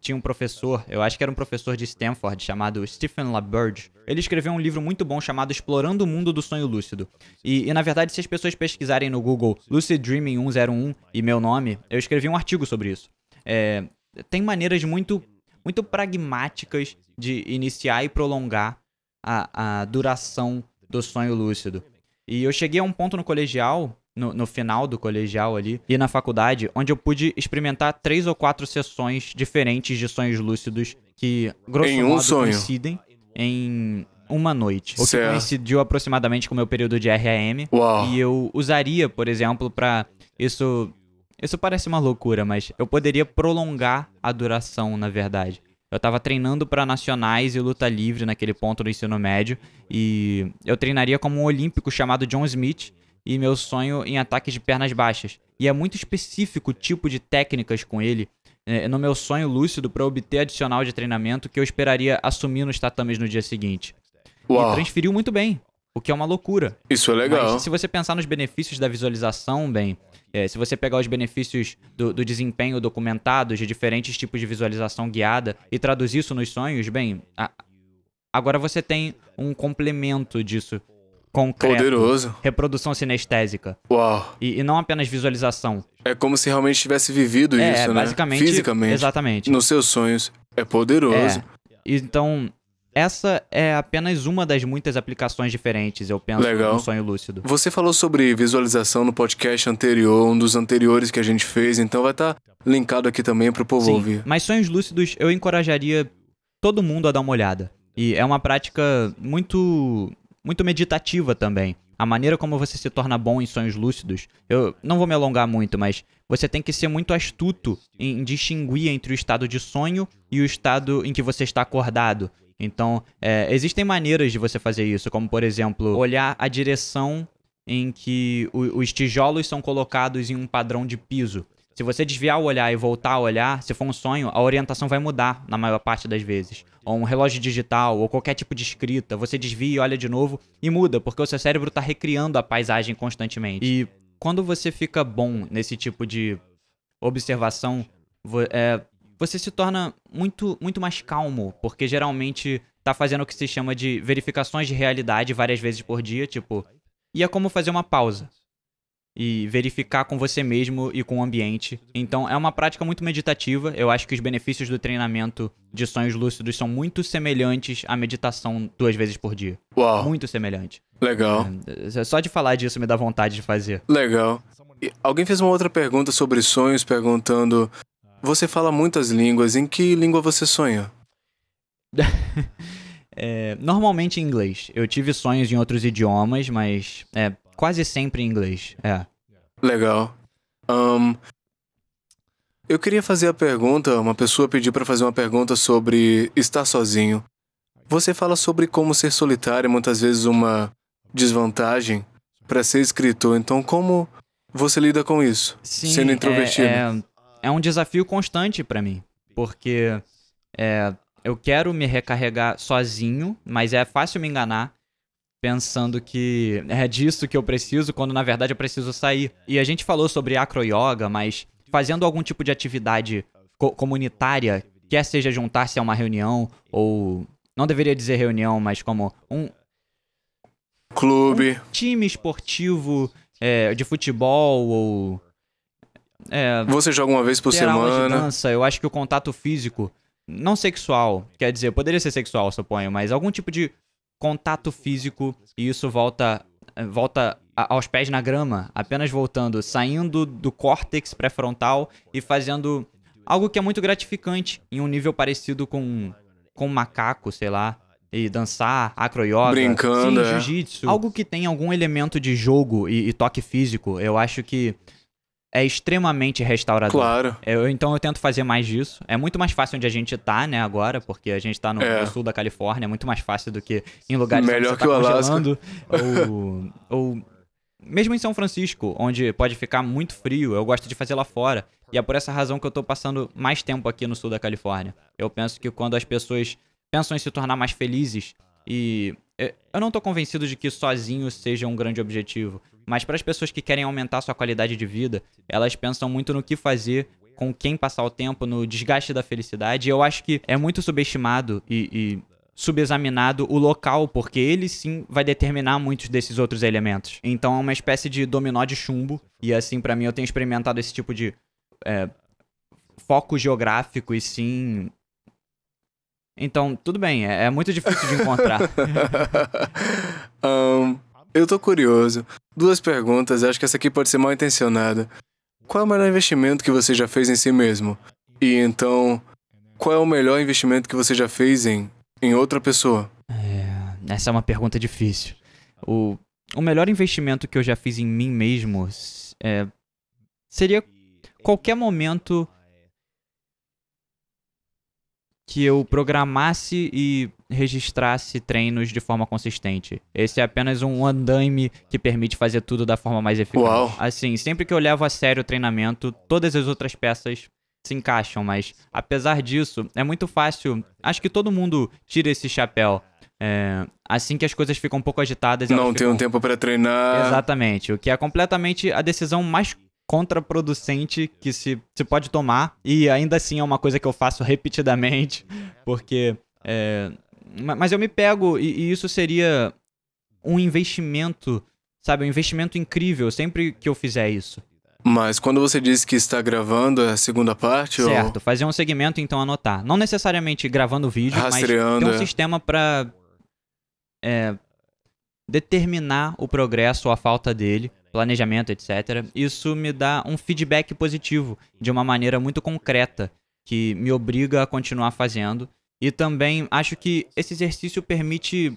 tinha um professor, eu acho que era um professor de Stanford, chamado Stephen LaBerge. Ele escreveu um livro muito bom chamado Explorando o Mundo do Sonho Lúcido. E, e na verdade, se as pessoas pesquisarem no Google Lucid Dreaming 101 e meu nome, eu escrevi um artigo sobre isso. É, tem maneiras muito, muito pragmáticas de iniciar e prolongar a, a duração do sonho lúcido. E eu cheguei a um ponto no colegial no, no, final do colegial ali e na faculdade, onde eu pude experimentar três ou quatro sessões diferentes de sonhos lúcidos que, grosso em um modo, sonho. coincidem em uma noite. O que coincidiu aproximadamente com o meu período de RAM. Uau. E eu usaria, por exemplo, para isso. Isso parece uma loucura, mas eu poderia prolongar a duração, na verdade. Eu tava treinando para nacionais e luta livre naquele ponto do ensino médio e eu treinaria como um olímpico chamado John Smith, e meu sonho em ataques de pernas baixas. E é muito específico o tipo de técnicas com ele. É, é no meu sonho lúcido para obter adicional de treinamento que eu esperaria assumir nos tatames no dia seguinte. Uau. E transferiu muito bem, o que é uma loucura. Isso é legal. Mas se você pensar nos benefícios da visualização, bem, é, se você pegar os benefícios do, do desempenho documentado, de diferentes tipos de visualização guiada, e traduzir isso nos sonhos, bem, a, agora você tem um complemento disso concreto. Poderoso. Reprodução sinestésica. Uau. E, e não apenas visualização. É como se realmente tivesse vivido é, isso, é, né? Basicamente. Fisicamente. Exatamente. Nos seus sonhos. É poderoso. É. Então, essa é apenas uma das muitas aplicações diferentes, eu penso, Legal. no sonho lúcido. Você falou sobre visualização no podcast anterior, um dos anteriores que a gente fez, então vai estar tá linkado aqui também para o povo Sim, ouvir. Mas sonhos lúcidos eu encorajaria todo mundo a dar uma olhada. E é uma prática muito muito meditativa também. A maneira como você se torna bom em sonhos lúcidos, eu não vou me alongar muito, mas você tem que ser muito astuto em distinguir entre o estado de sonho e o estado em que você está acordado. Então, é, existem maneiras de você fazer isso, como por exemplo, olhar a direção em que os tijolos são colocados em um padrão de piso. Se você desviar o olhar e voltar a olhar, se for um sonho, a orientação vai mudar na maior parte das vezes. Ou um relógio digital, ou qualquer tipo de escrita, você desvia e olha de novo e muda, porque o seu cérebro está recriando a paisagem constantemente. E quando você fica bom nesse tipo de observação, é, você se torna muito, muito mais calmo, porque geralmente está fazendo o que se chama de verificações de realidade várias vezes por dia, tipo, e é como fazer uma pausa e verificar com você mesmo e com o ambiente. Então é uma prática muito meditativa. Eu acho que os benefícios do treinamento de sonhos lúcidos são muito semelhantes à meditação duas vezes por dia. Uau. Muito semelhante. Legal. É, só de falar disso me dá vontade de fazer. Legal. E alguém fez uma outra pergunta sobre sonhos, perguntando: Você fala muitas línguas, em que língua você sonha? É, normalmente em inglês. Eu tive sonhos em outros idiomas, mas é, quase sempre em inglês. É. Legal. Um, eu queria fazer a pergunta, uma pessoa pediu para fazer uma pergunta sobre estar sozinho. Você fala sobre como ser solitário é muitas vezes uma desvantagem para ser escritor. Então, como você lida com isso, Sim, sendo é, introvertido? É, é, é um desafio constante para mim, porque é, eu quero me recarregar sozinho, mas é fácil me enganar pensando que é disso que eu preciso, quando na verdade eu preciso sair. E a gente falou sobre acroyoga, mas fazendo algum tipo de atividade co comunitária, quer seja juntar-se a uma reunião ou não deveria dizer reunião, mas como um clube, um time esportivo é, de futebol ou é, você joga uma vez por semana. De dança, eu acho que o contato físico, não sexual, quer dizer, poderia ser sexual, suponho, mas algum tipo de contato físico e isso volta volta aos pés na grama, apenas voltando, saindo do córtex pré-frontal e fazendo algo que é muito gratificante em um nível parecido com com macaco, sei lá, e dançar, acroyoga, brincando, sim, é. jiu-jitsu, algo que tem algum elemento de jogo e, e toque físico. Eu acho que é extremamente restaurador. Claro. Eu, então eu tento fazer mais disso. É muito mais fácil onde a gente tá, né, agora, porque a gente tá no, é. sul da Califórnia, é muito mais fácil do que em lugares Melhor que, que tá o Alaska. Ou, ou mesmo em São Francisco, onde pode ficar muito frio, eu gosto de fazer lá fora. E é por essa razão que eu tô passando mais tempo aqui no sul da Califórnia. Eu penso que quando as pessoas pensam em se tornar mais felizes e eh, eu não tô convencido de que sozinho seja um grande objetivo. Mas para as pessoas que querem aumentar sua qualidade de vida, elas pensam muito no que fazer com quem passar o tempo, no desgaste da felicidade. Eu acho que é muito subestimado e, e subexaminado o local, porque ele sim vai determinar muitos desses outros elementos. Então é uma espécie de dominó de chumbo. E assim, para mim, eu tenho experimentado esse tipo de é, foco geográfico e sim. Então, tudo bem, é, é muito difícil de encontrar. um, eu tô curioso. Duas perguntas, acho que essa aqui pode ser mal intencionada. Qual é o melhor investimento que você já fez em si mesmo? E então, qual é o melhor investimento que você já fez em, em outra pessoa? É, essa é uma pergunta difícil. O, o melhor investimento que eu já fiz em mim mesmo é, seria qualquer momento que eu programasse e registrasse treinos de forma consistente. Esse é apenas um andaime que permite fazer tudo da forma mais eficaz. Uau. Assim, sempre que eu levo a sério o treinamento, todas as outras peças se encaixam, mas apesar disso, é muito fácil. Acho que todo mundo tira esse chapéu. É, assim que as coisas ficam um pouco agitadas. Não tem ficam... um tempo para treinar. Exatamente, o que é completamente a decisão mais contraproducente que se, se pode tomar. E ainda assim é uma coisa que eu faço repetidamente, porque é, mas eu me pego, e, e isso seria um investimento, sabe? Um investimento incrível sempre que eu fizer isso. Mas quando você disse que está gravando é a segunda parte, certo? Ou... Fazer um segmento então anotar, não necessariamente gravando o vídeo, Rastreando, mas ter um é. sistema para é, determinar o progresso ou a falta dele, planejamento, etc. Isso me dá um feedback positivo de uma maneira muito concreta que me obriga a continuar fazendo e também acho que esse exercício permite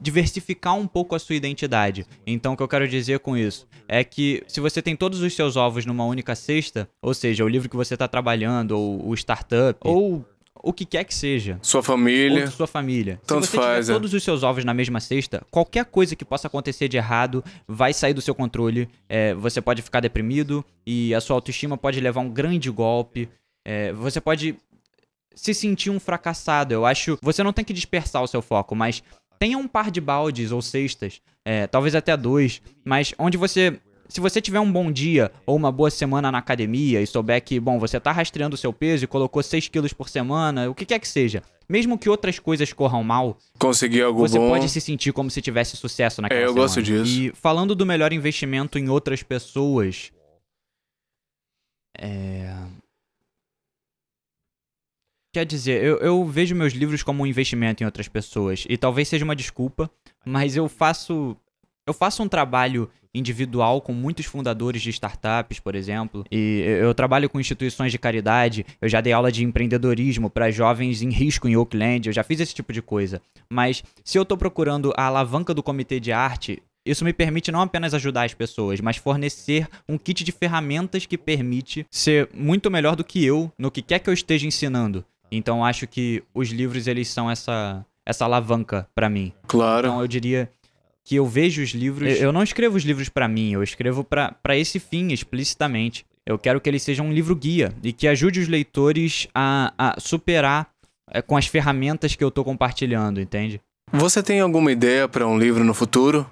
diversificar um pouco a sua identidade. Então, o que eu quero dizer com isso é que se você tem todos os seus ovos numa única cesta, ou seja, o livro que você está trabalhando, ou o startup, ou o que quer que seja. Sua família. Ou sua família. Tanto se você faz, tiver é. todos os seus ovos na mesma cesta, qualquer coisa que possa acontecer de errado vai sair do seu controle. É, você pode ficar deprimido e a sua autoestima pode levar um grande golpe. É, você pode se sentir um fracassado. Eu acho. Você não tem que dispersar o seu foco, mas tenha um par de baldes ou cestas, é, talvez até dois, mas onde você. Se você tiver um bom dia ou uma boa semana na academia e souber que, bom, você está rastreando o seu peso e colocou 6 quilos por semana, o que quer que seja, mesmo que outras coisas corram mal, conseguir algo você bom. pode se sentir como se tivesse sucesso naquela é, eu semana. gosto disso. E falando do melhor investimento em outras pessoas, é... Quer dizer, eu, eu vejo meus livros como um investimento em outras pessoas. E talvez seja uma desculpa, mas eu faço. Eu faço um trabalho individual com muitos fundadores de startups, por exemplo, e eu trabalho com instituições de caridade, eu já dei aula de empreendedorismo para jovens em risco em Oakland, eu já fiz esse tipo de coisa. Mas se eu estou procurando a alavanca do comitê de arte, isso me permite não apenas ajudar as pessoas, mas fornecer um kit de ferramentas que permite ser muito melhor do que eu no que quer que eu esteja ensinando. Então acho que os livros eles são essa essa alavanca para mim. Claro. Então eu diria que eu vejo os livros, eu, não escrevo os livros para mim, eu escrevo para esse fim explicitamente. Eu quero que ele seja um livro guia e que ajude os leitores a, a superar é, com as ferramentas que eu tô compartilhando, entende? Você tem alguma ideia para um livro no futuro?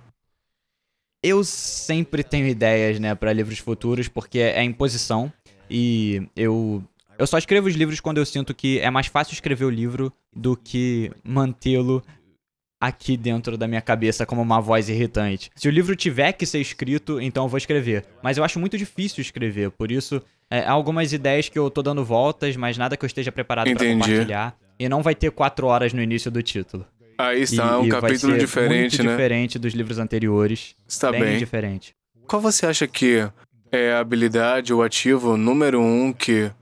Eu sempre tenho ideias, né, para livros futuros, porque é, é imposição e eu eu só escrevo os livros quando eu sinto que é mais fácil escrever o livro do que mantê-lo aqui dentro da minha cabeça como uma voz irritante. Se o livro tiver que ser escrito, então eu vou escrever. Mas eu acho muito difícil escrever, por isso é, há algumas ideias que eu tô dando voltas, mas nada que eu esteja preparado para compartilhar. E não vai ter quatro horas no início do título. Aí está, e, é um capítulo diferente, muito né? diferente dos livros anteriores. Está bem, bem. diferente. Qual você acha que é a habilidade ou ativo número um que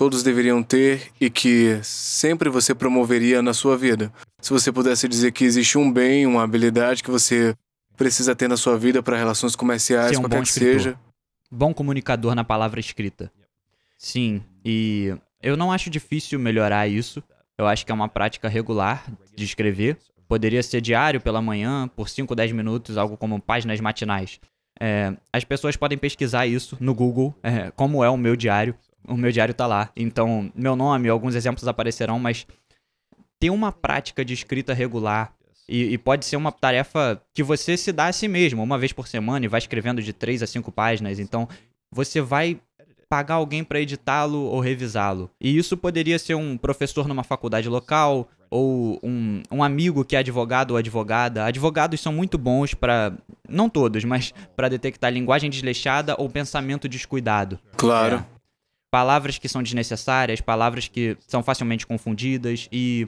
todos deveriam ter e que sempre você promoveria na sua vida. Se você pudesse dizer que existe um bem, uma habilidade que você precisa ter na sua vida para relações comerciais, é um qualquer que escritor. seja. Bom comunicador na palavra escrita. Sim, e eu não acho difícil melhorar isso. Eu acho que é uma prática regular de escrever. Poderia ser diário pela manhã, por 5, 10 minutos, algo como páginas matinais. É, as pessoas podem pesquisar isso no Google, é, como é o meu diário o meu diário tá lá. Então, meu nome, alguns exemplos aparecerão, mas ter uma prática de escrita regular e, e, pode ser uma tarefa que você se dá a si mesmo, uma vez por semana, e vai escrevendo de três a cinco páginas. Então, você vai pagar alguém para editá-lo ou revisá-lo. E isso poderia ser um professor numa faculdade local, ou um, um amigo que é advogado ou advogada. Advogados são muito bons para, não todos, mas para detectar linguagem desleixada ou pensamento descuidado. Claro. É palavras que são desnecessárias, palavras que são facilmente confundidas e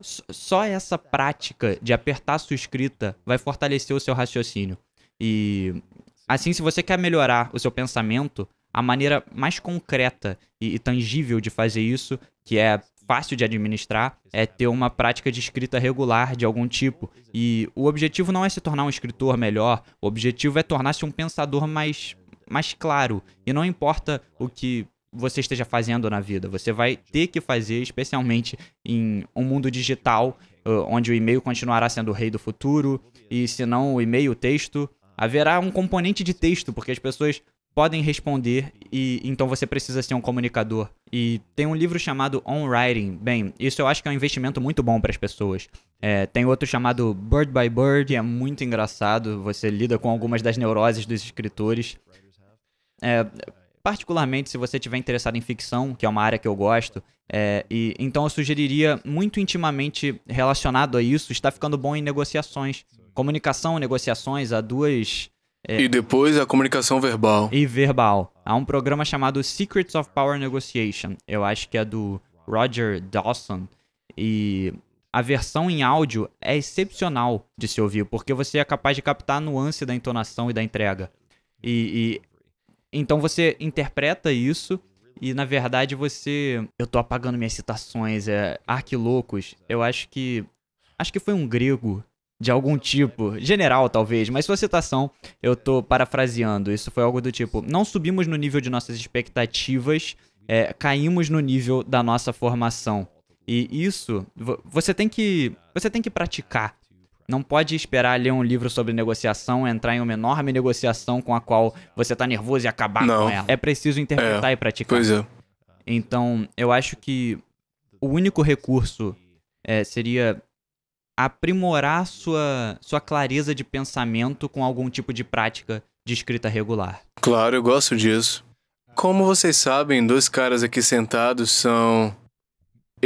só essa prática de apertar sua escrita vai fortalecer o seu raciocínio. E assim, se você quer melhorar o seu pensamento, a maneira mais concreta e, e tangível de fazer isso, que é fácil de administrar é ter uma prática de escrita regular de algum tipo. E o objetivo não é se tornar um escritor melhor, o objetivo é tornar-se um pensador mais, mais claro. E não importa o que você esteja fazendo na vida. Você vai ter que fazer, especialmente em um mundo digital, eh, onde o e-mail continuará sendo o rei do futuro, e se não o e-mail, o texto, haverá um componente de texto, porque as pessoas podem responder e então você precisa ser um comunicador. E tem um livro chamado On Writing. Bem, isso eu acho que é um investimento muito bom para as pessoas. É, tem outro chamado Bird by Bird, que é muito engraçado. Você lida com algumas das neuroses dos escritores. É, particularmente se você estiver interessado em ficção, que é uma área que eu gosto, é, e então eu sugeriria muito intimamente relacionado a isso, está ficando bom em negociações. Comunicação, negociações, há duas. É, e depois a comunicação verbal. E verbal. Há um programa chamado Secrets of Power Negotiation. Eu acho que é do Roger Dawson. E a versão em áudio é excepcional de se ouvir, porque você é capaz de captar a nuance da entonação e da entrega. E, e então você interpreta isso e na verdade você. Eu tô apagando minhas citações, é. Arquilocos. Ah, eu acho que. Acho que foi um grego de algum tipo, general talvez, mas sua citação eu tô parafraseando. Isso foi algo do tipo: não subimos no nível de nossas expectativas, é, caímos no nível da nossa formação. E isso você tem que você tem que praticar. Não pode esperar ler um livro sobre negociação, entrar em uma enorme negociação com a qual você tá nervoso e acabar Não. com ela. É preciso interpretar é, e praticar. Pois é. Então, eu acho que o único recurso é, seria aprimorar sua, sua clareza de pensamento com algum tipo de prática de escrita regular. Claro, eu gosto disso. Como vocês sabem, dois caras aqui sentados são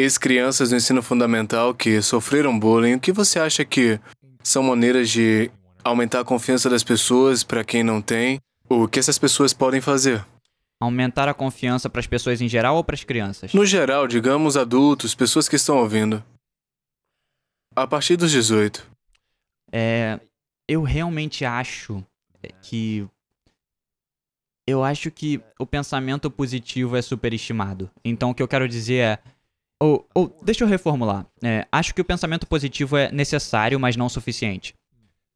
ex-crianças do ensino fundamental que sofreram bullying, o que você acha que são maneiras de aumentar a confiança das pessoas para quem não tem? O que essas pessoas podem fazer? Aumentar a confiança para as pessoas em geral ou para as crianças? No geral, digamos adultos, pessoas que estão ouvindo. A partir dos 18. É, eu realmente acho que. Eu acho que o pensamento positivo é superestimado. Então, o que eu quero dizer é ou, ou deixa eu reformular. É, acho que o pensamento positivo é necessário, mas não suficiente.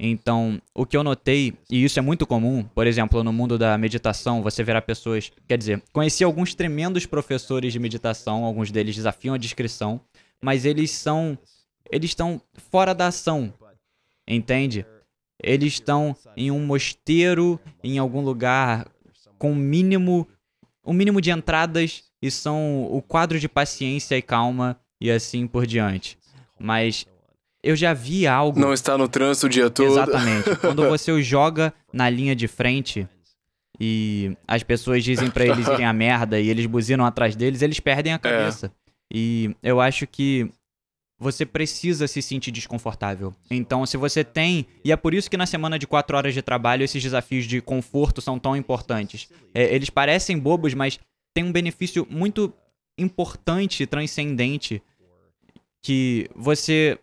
Então, o que eu notei, e isso é muito comum, por exemplo, no mundo da meditação, você verá pessoas. Quer dizer, conheci alguns tremendos professores de meditação, alguns deles desafiam a descrição, mas eles são. Eles estão fora da ação, entende? Eles estão em um mosteiro, em algum lugar, com o mínimo, o mínimo de entradas e são o quadro de paciência e calma e assim por diante. Mas eu já vi algo. Não está no trânsito o dia todo. Exatamente. Quando você o joga na linha de frente e as pessoas dizem para eles irem a merda e eles buzinam atrás deles, eles perdem a é. cabeça. É. E eu acho que você precisa se sentir desconfortável. Então, se você tem. E é por isso que na semana de quatro horas de trabalho esses desafios de conforto são tão importantes. É, eles parecem bobos, mas tem um benefício muito importante, transcendente, que você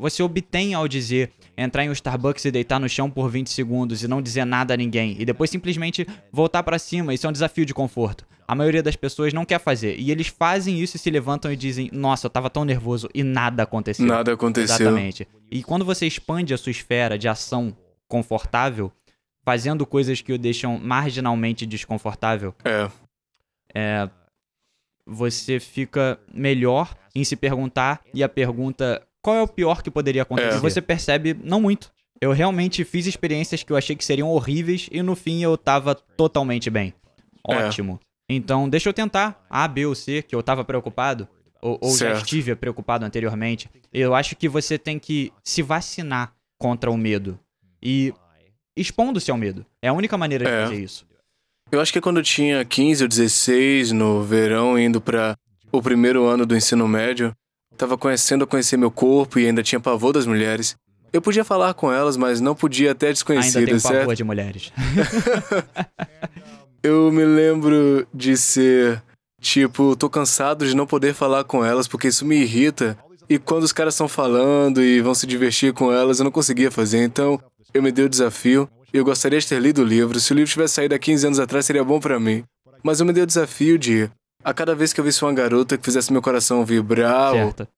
você obtém ao dizer entrar em um Starbucks e deitar no chão por 20 segundos e não dizer nada a ninguém e depois simplesmente voltar para cima. Isso é um desafio de conforto. A maioria das pessoas não quer fazer e eles fazem isso e se levantam e dizem: "Nossa, eu tava tão nervoso e nada aconteceu". Nada aconteceu. Exatamente. E quando você expande a sua esfera de ação confortável, fazendo coisas que o deixam marginalmente desconfortável, é. É, você fica melhor em se perguntar e a pergunta qual é o pior que poderia acontecer? É. Você percebe não muito. Eu realmente fiz experiências que eu achei que seriam horríveis e no fim eu tava totalmente bem. É. Ótimo. É. Então, deixa eu tentar A, B ou C, que eu tava preocupado, ou, ou já estive preocupado anteriormente. Eu acho que você tem que se vacinar contra o medo e expondo-se ao medo. É a única maneira de é. fazer isso. Eu acho que quando eu tinha 15 ou 16, no verão, indo para o primeiro ano do ensino médio, estava conhecendo a conhecer meu corpo e ainda tinha pavor das mulheres. Eu podia falar com elas, mas não podia até desconhecidas, ainda tenho certo? pavor de mulheres. eu me lembro de ser tipo, tô cansado de não poder falar com elas porque isso me irrita. E quando os caras estão falando e vão se divertir com elas, eu não conseguia fazer. Então, eu me dei o desafio eu gostaria de ter lido o livro, se o livro tivesse saído há 15 anos atrás seria bom para mim. Mas eu me dei o desafio de, a cada vez que eu visse uma garota que fizesse meu coração vibrar,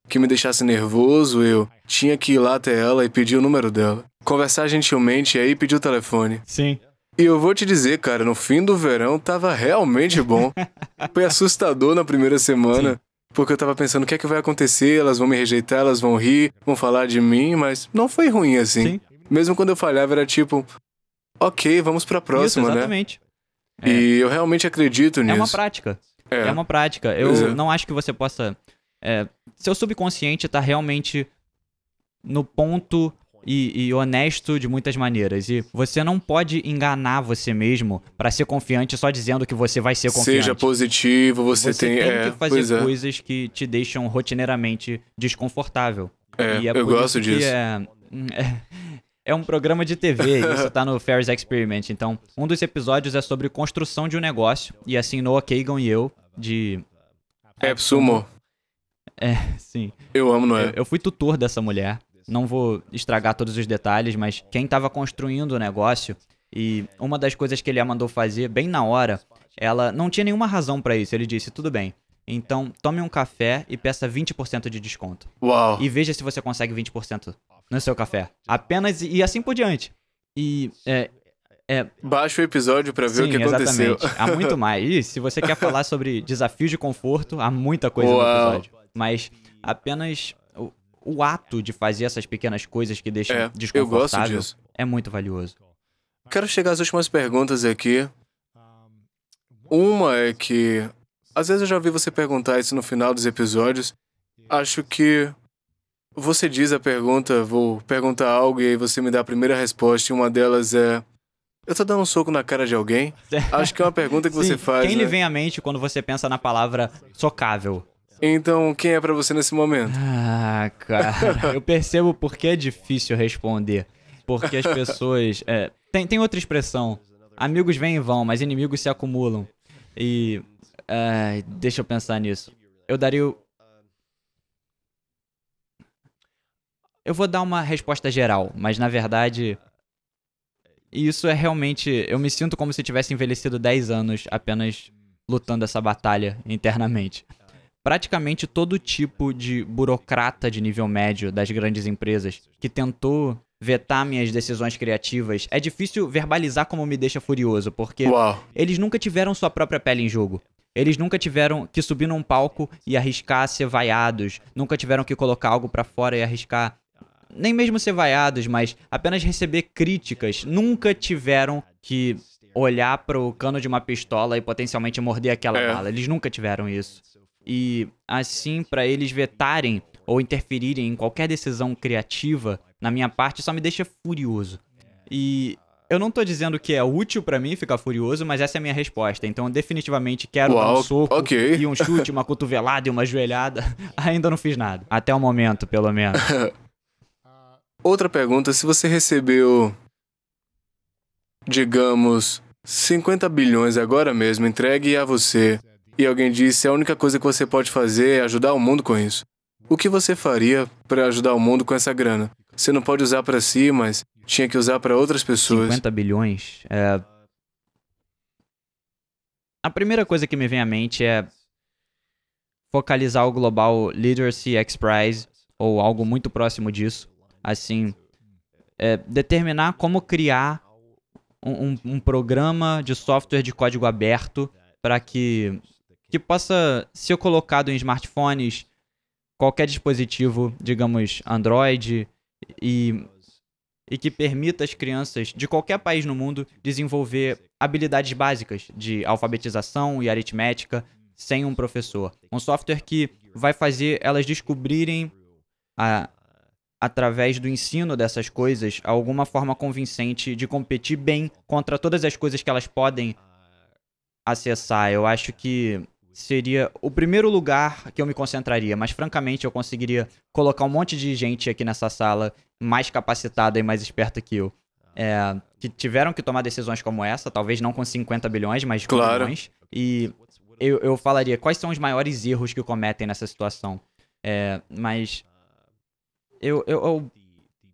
que me deixasse nervoso, eu tinha que ir lá até ela e pedir o número dela. Conversar gentilmente e aí pedir o telefone. Sim. E eu vou te dizer, cara, no fim do verão tava realmente bom. Foi assustador na primeira semana. Sim. Porque eu tava pensando o que é que vai acontecer, elas vão me rejeitar, elas vão rir, vão falar de mim, mas não foi ruim assim. Sim. Mesmo quando eu falhava, era tipo, ok, vamos pra próxima, Isso, exatamente. né? Exatamente. E é. eu realmente acredito nisso. É uma prática. É, é uma prática. Eu é. não acho que você possa. É, seu subconsciente tá realmente no ponto e, e, honesto de muitas maneiras. E você não pode enganar você mesmo para ser confiante só dizendo que você vai ser confiante. Seja positivo, você, você tem, tem é, que fazer é. coisas que te deixam rotineiramente desconfortável. É, eu gosto disso. É, hum, é um programa de TV, isso tá no Ferris Experiment. Então, um dos episódios é sobre construção de um negócio, e assim Noah Kagan e eu, de. É, Sumo. É, sim. Eu amo Noah. Eu, eu fui tutor dessa mulher. Não vou estragar todos os detalhes, mas quem tava construindo o negócio, e uma das coisas que ele a mandou fazer bem na hora, ela não tinha nenhuma razão para isso. Ele disse: tudo bem. Então, tome um café e peça 20% de desconto. Uau. E veja se você consegue 20% no seu café. Apenas e, assim por diante. E é, é... Baixa o episódio para ver Sim, o que aconteceu. Exatamente. Há muito mais. E se você quer falar sobre desafios de conforto, há muita coisa Uau. no episódio. Mas apenas o, o, ato de fazer essas pequenas coisas que deixam é, desconfortável é muito valioso. Quero chegar às últimas perguntas aqui. Uma é que às vezes eu já vi você perguntar isso no final dos episódios. Acho que você diz a pergunta, vou perguntar algo e aí você me dá a primeira resposta e uma delas é eu tô dando um soco na cara de alguém? Acho que é uma pergunta que Sim, você faz. Quem né? lhe vem à mente quando você pensa na palavra socável? Então, quem é para você nesse momento? Ah, cara, eu percebo porque é difícil responder. Porque as pessoas. É, tem, tem outra expressão. Amigos vêm e vão, mas inimigos se acumulam. E. É, deixa eu pensar nisso. Eu daria Eu vou dar uma resposta geral, mas na verdade. Isso é realmente. Eu me sinto como se tivesse envelhecido 10 anos apenas lutando essa batalha internamente. Praticamente todo tipo de burocrata de nível médio das grandes empresas que tentou vetar minhas decisões criativas. É difícil verbalizar como me deixa furioso, porque Uau. eles nunca tiveram sua própria pele em jogo. Eles nunca tiveram que subir num palco e arriscar ser vaiados, nunca tiveram que colocar algo para fora e arriscar nem mesmo ser vaiados, mas apenas receber críticas, nunca tiveram que olhar para o cano de uma pistola e potencialmente morder aquela é. bala. Eles nunca tiveram isso. E assim, para eles vetarem ou interferirem em qualquer decisão criativa na minha parte só me deixa furioso. E eu não tô dizendo que é útil para mim ficar furioso, mas essa é a minha resposta. Então eu definitivamente quero Uau, dar um soco okay. e um chute, uma cotovelada e uma joelhada. Ainda não fiz nada. Até o momento, pelo menos. Outra pergunta: se você recebeu, digamos, 50 bilhões agora mesmo entregue a você, e alguém disse a única coisa que você pode fazer é ajudar o mundo com isso, o que você faria para ajudar o mundo com essa grana? Você não pode usar para si, mas tinha que usar para outras pessoas. 50 bilhões? É... A primeira coisa que me vem à mente é focalizar o Global Literacy X Prize ou algo muito próximo disso assim, é, determinar como criar um, um, um, programa de software de código aberto para que, que possa ser colocado em smartphones, qualquer dispositivo, digamos, Android, e, e que permita às crianças de qualquer país no mundo desenvolver habilidades básicas de alfabetização e aritmética sem um professor. Um software que vai fazer elas descobrirem a, através do ensino dessas coisas, alguma forma convincente de competir bem contra todas as coisas que elas podem acessar. Eu acho que seria o primeiro lugar que eu me concentraria, mas francamente eu conseguiria colocar um monte de gente aqui nessa sala mais capacitada e mais esperta que eu. É, que tiveram que tomar decisões como essa, talvez não com 50 bilhões, mas com claro. bilhões. E eu, eu falaria quais são os maiores erros que cometem nessa situação. É, mas eu, eu, eu,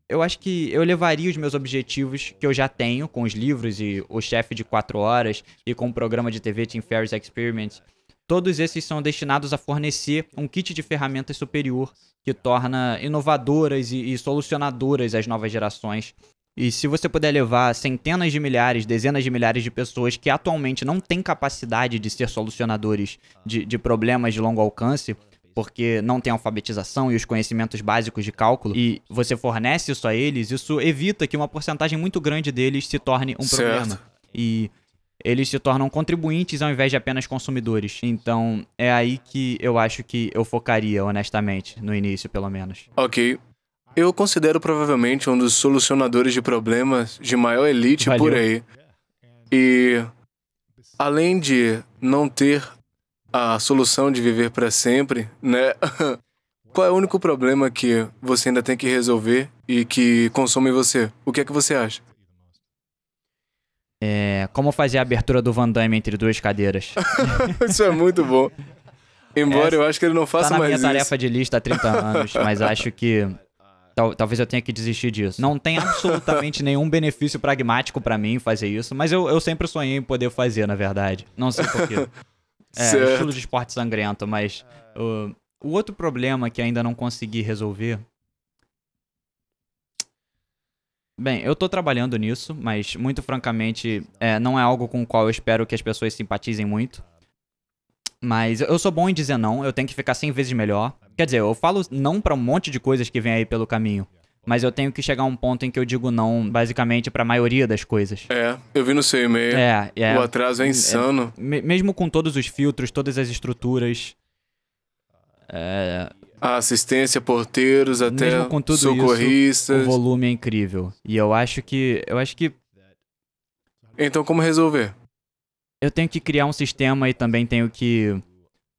eu acho que eu levaria os meus objetivos que eu já tenho com os livros e o chefe de 4 horas e com o programa de TV Team Ferris Experiment. Todos esses são destinados a fornecer um kit de ferramentas superior que torna inovadoras e, e solucionadoras as novas gerações e se você puder levar centenas de milhares, dezenas de milhares de pessoas que atualmente não têm capacidade de ser solucionadores de, de, problemas de longo alcance porque não tem alfabetização e os conhecimentos básicos de cálculo, e você fornece isso a eles, isso evita que uma porcentagem muito grande deles se torne um certo. problema. E eles se tornam contribuintes ao invés de apenas consumidores. Então, é aí que eu acho que eu focaria, honestamente, no início, pelo menos. Ok. Eu considero provavelmente um dos solucionadores de problemas de maior elite Valeu. por aí. E além de não ter a solução de viver para sempre, né? Qual é o único problema que você ainda tem que resolver e que consome você? O que é que você acha? É, como fazer a abertura do Van Damme entre duas cadeiras? isso é muito bom. Embora eu acho que ele não faça tá na mais minha isso. tarefa de lista há 30 anos, mas acho que tal, talvez eu tenha que desistir disso. Não tem absolutamente nenhum benefício pragmático para mim fazer isso, mas eu, eu sempre sonhei em poder fazer, na verdade. Não sei porquê. é, estilo de esporte sangrento, mas uh, o outro problema que ainda não consegui resolver. Bem, eu tô trabalhando nisso, mas muito francamente é, não é algo com o qual eu espero que as pessoas simpatizem muito. Mas eu sou bom em dizer não, eu tenho que ficar 100 vezes melhor. Quer dizer, eu falo não para um monte de coisas que vem aí pelo caminho mas eu tenho que chegar a um ponto em que eu digo não, basicamente, para a maioria das coisas. É, eu vi no seu e-mail. É, é. O atraso é, é insano. É, mesmo com todos os filtros, todas as estruturas. É, a assistência, porteiros, até mesmo com tudo socorristas. Isso, o volume é incrível. E eu acho que. Eu acho que. Então, como resolver? Eu tenho que criar um sistema e também tenho que.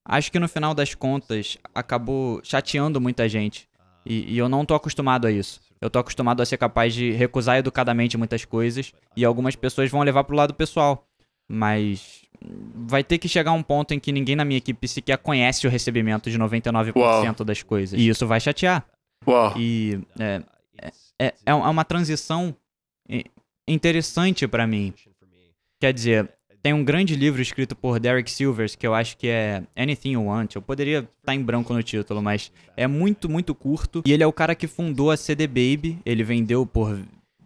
Acho que no final das contas acabou chateando muita gente e, e eu não tô acostumado a isso. Eu tô acostumado a ser capaz de recusar educadamente muitas coisas e algumas pessoas vão levar pro lado pessoal. Mas vai ter que chegar um ponto em que ninguém na minha equipe sequer conhece o recebimento de 99% Uau. das coisas. E isso vai chatear. Uau. E é, é, é uma transição interessante para mim. Quer dizer, tem um grande livro escrito por Derek Silvers, que eu acho que é Anything You Want. Eu poderia estar tá em branco no título, mas é muito, muito curto. E ele é o cara que fundou a CD Baby. Ele vendeu por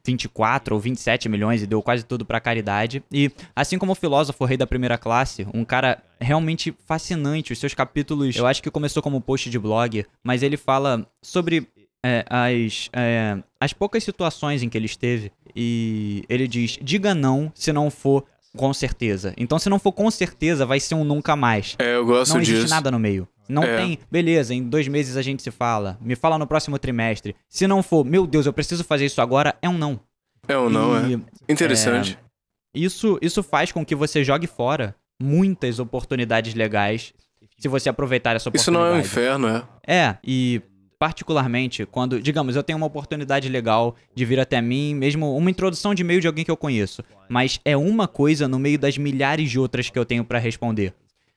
24 ou 27 milhões e deu quase tudo para caridade. E assim como o filósofo rei da primeira classe, um cara realmente fascinante, os seus capítulos, eu acho que começou como post de blog, mas ele fala sobre é, as, é, as poucas situações em que ele esteve. E ele diz: diga não se não for com certeza. Então, se não for com certeza, vai ser um nunca mais. É, eu gosto disso. Não existe disso. nada no meio. Não é. tem, beleza, em dois meses a gente se fala. Me fala no próximo trimestre. Se não for, meu Deus, eu preciso fazer isso agora, é um não. É um e, não, é. Interessante. É, isso, isso faz com que você jogue fora muitas oportunidades legais se você aproveitar essa oportunidade. Isso não é um inferno, é? É, e particularmente, quando, digamos, eu tenho uma oportunidade legal de vir até mim, mesmo uma introdução de e-mail de alguém que eu conheço, mas é uma coisa no meio das milhares de outras que eu tenho para responder.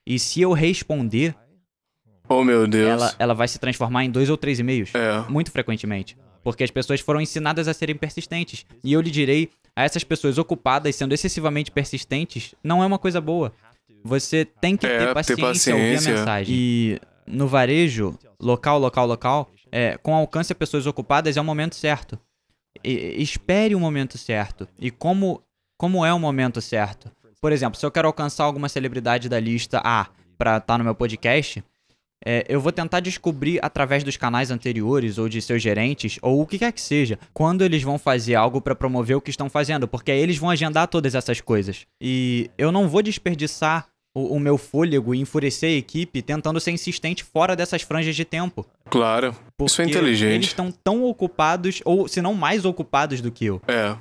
E se eu responder. Oh, meu Deus. Ela, ela vai se transformar em dois ou três e-mails. É. Muito frequentemente. Porque as pessoas foram ensinadas a serem persistentes. E eu lhe direi: a essas pessoas ocupadas sendo excessivamente persistentes, não é uma coisa boa. Você tem que é, ter, paciência, ter paciência ouvir a mensagem. E no varejo, local, local, local, é, com alcance a pessoas ocupadas é o momento certo. E, espere o momento certo. E como, como é o momento certo? Por exemplo, se eu quero alcançar alguma celebridade da lista A para estar tá no meu podcast, é, eu vou tentar descobrir através dos canais anteriores ou de seus gerentes ou o que quer que seja, quando eles vão fazer algo para promover o que estão fazendo, porque aí eles vão agendar todas essas coisas. E eu não vou desperdiçar o, o, meu fôlego e enfurecer a equipe tentando ser insistente fora dessas franjas de tempo. Claro. Porque Isso é inteligente. Eles estão tão ocupados, ou se não mais ocupados do que eu. É.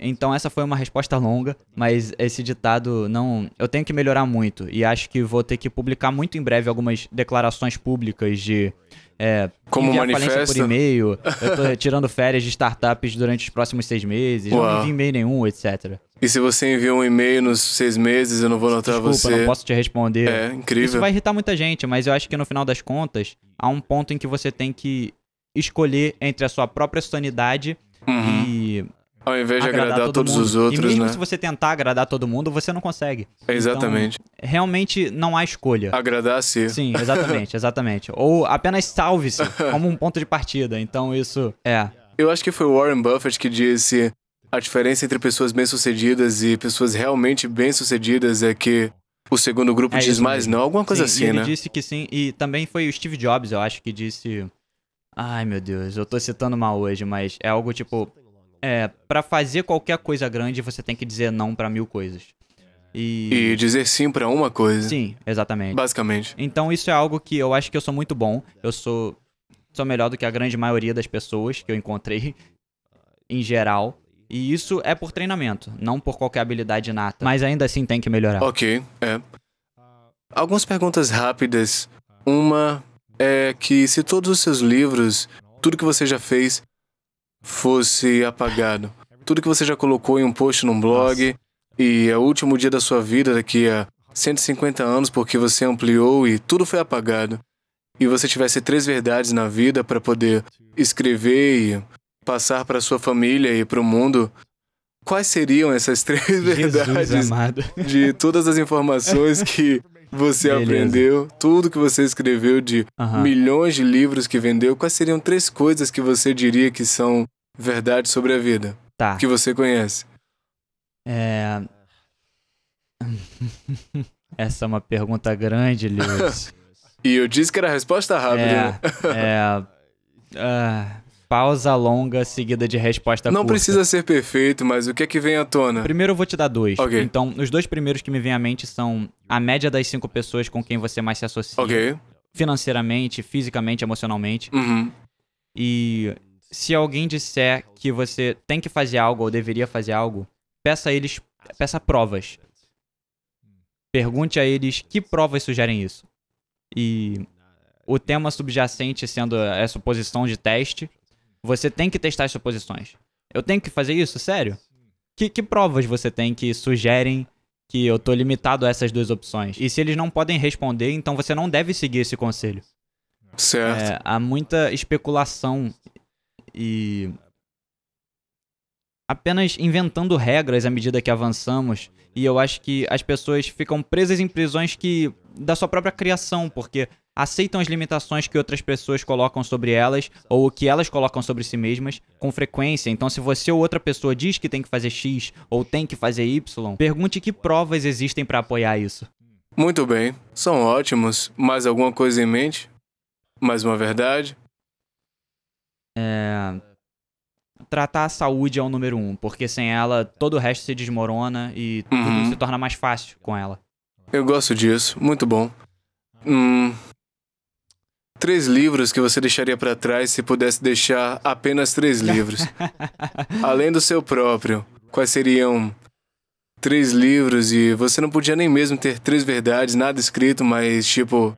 Então essa foi uma resposta longa, mas esse ditado não, eu tenho que melhorar muito e acho que vou ter que publicar muito em breve algumas declarações públicas de é, Como manifesto? por e-mail, eu tô tirando férias de startups durante os próximos seis meses, Uau. não envio e-mail nenhum, etc. E se você enviou um e-mail nos seis meses, eu não vou notar você. Desculpa, não posso te responder. É, incrível. Isso vai irritar muita gente, mas eu acho que no final das contas, há um ponto em que você tem que escolher entre a sua própria sanidade uhum. e ao invés de agradar, agradar todos mundo. os outros. E mesmo né? se você tentar agradar todo mundo, você não consegue. Exatamente. Então, realmente não há escolha. Agradar a si. Sim, exatamente, exatamente. Ou apenas salve-se como um ponto de partida. Então isso é. Eu acho que foi Warren Buffett que disse: a diferença entre pessoas bem-sucedidas e pessoas realmente bem-sucedidas é que o segundo grupo é diz mais, não, alguma coisa sim, assim, ele né? Ele disse que sim, e também foi o Steve Jobs, eu acho, que disse. Ai meu Deus, eu tô citando mal hoje, mas é algo tipo: é, para fazer qualquer coisa grande, você tem que dizer não para mil coisas. E... e dizer sim para uma coisa. Sim, exatamente. Basicamente. Então isso é algo que eu acho que eu sou muito bom. Eu sou sou melhor do que a grande maioria das pessoas que eu encontrei em geral. E isso é por treinamento, não por qualquer habilidade inata. Mas ainda assim tem que melhorar. Ok, é. Algumas perguntas rápidas. Uma é que se todos os seus livros, tudo que você já fez, fosse apagado. Tudo que você já colocou em um post num blog e é o último dia da sua vida daqui a 150 anos porque você ampliou e tudo foi apagado. E você tivesse três verdades na vida para poder escrever e passar para sua família e para o mundo. Quais seriam essas três Jesus verdades amado. de todas as informações que você Beleza. aprendeu, tudo que você escreveu de milhões de livros que vendeu, quais seriam três coisas que você diria que são verdade sobre a vida? Tá. Que você conhece? É. Essa é uma pergunta grande, Lewis. e eu disse que era a resposta rápida. É. Né? é... Uh... Pausa longa seguida de resposta Não curta. precisa ser perfeito, mas o que é que vem à tona? Primeiro eu vou te dar dois. Okay. Então, os dois primeiros que me vêm à mente são a média das cinco pessoas com quem você mais se associa. Ok. Financeiramente, fisicamente, emocionalmente. Uhum. E se alguém disser que você tem que fazer algo ou deveria fazer algo, peça a eles, peça provas. Pergunte a eles que provas sugerem isso. E o tema subjacente sendo essa suposição de teste, você tem que testar as suposições. Eu tenho que fazer isso? Sério? Que, que provas você tem que sugerem que eu tô limitado a essas duas opções? E se eles não podem responder, então você não deve seguir esse conselho. Certo. É, há muita especulação e apenas inventando regras à medida que avançamos. E eu acho que as pessoas ficam presas em prisões que da sua própria criação, porque aceitam as limitações que outras pessoas colocam sobre elas ou o que elas colocam sobre si mesmas com frequência. Então, se você ou outra pessoa diz que tem que fazer X ou tem que fazer Y, pergunte que provas existem para apoiar isso. Muito bem, são ótimos. Mais alguma coisa em mente? Mais uma verdade? É. Tratar a saúde é o número um, porque sem ela todo o resto se desmorona e uhum. tudo se torna mais fácil com ela. Eu gosto disso, muito bom. Hum. Três livros que você deixaria para trás se pudesse deixar apenas três livros. Além do seu próprio, quais seriam três livros e você não podia nem mesmo ter três verdades, nada escrito, mas tipo.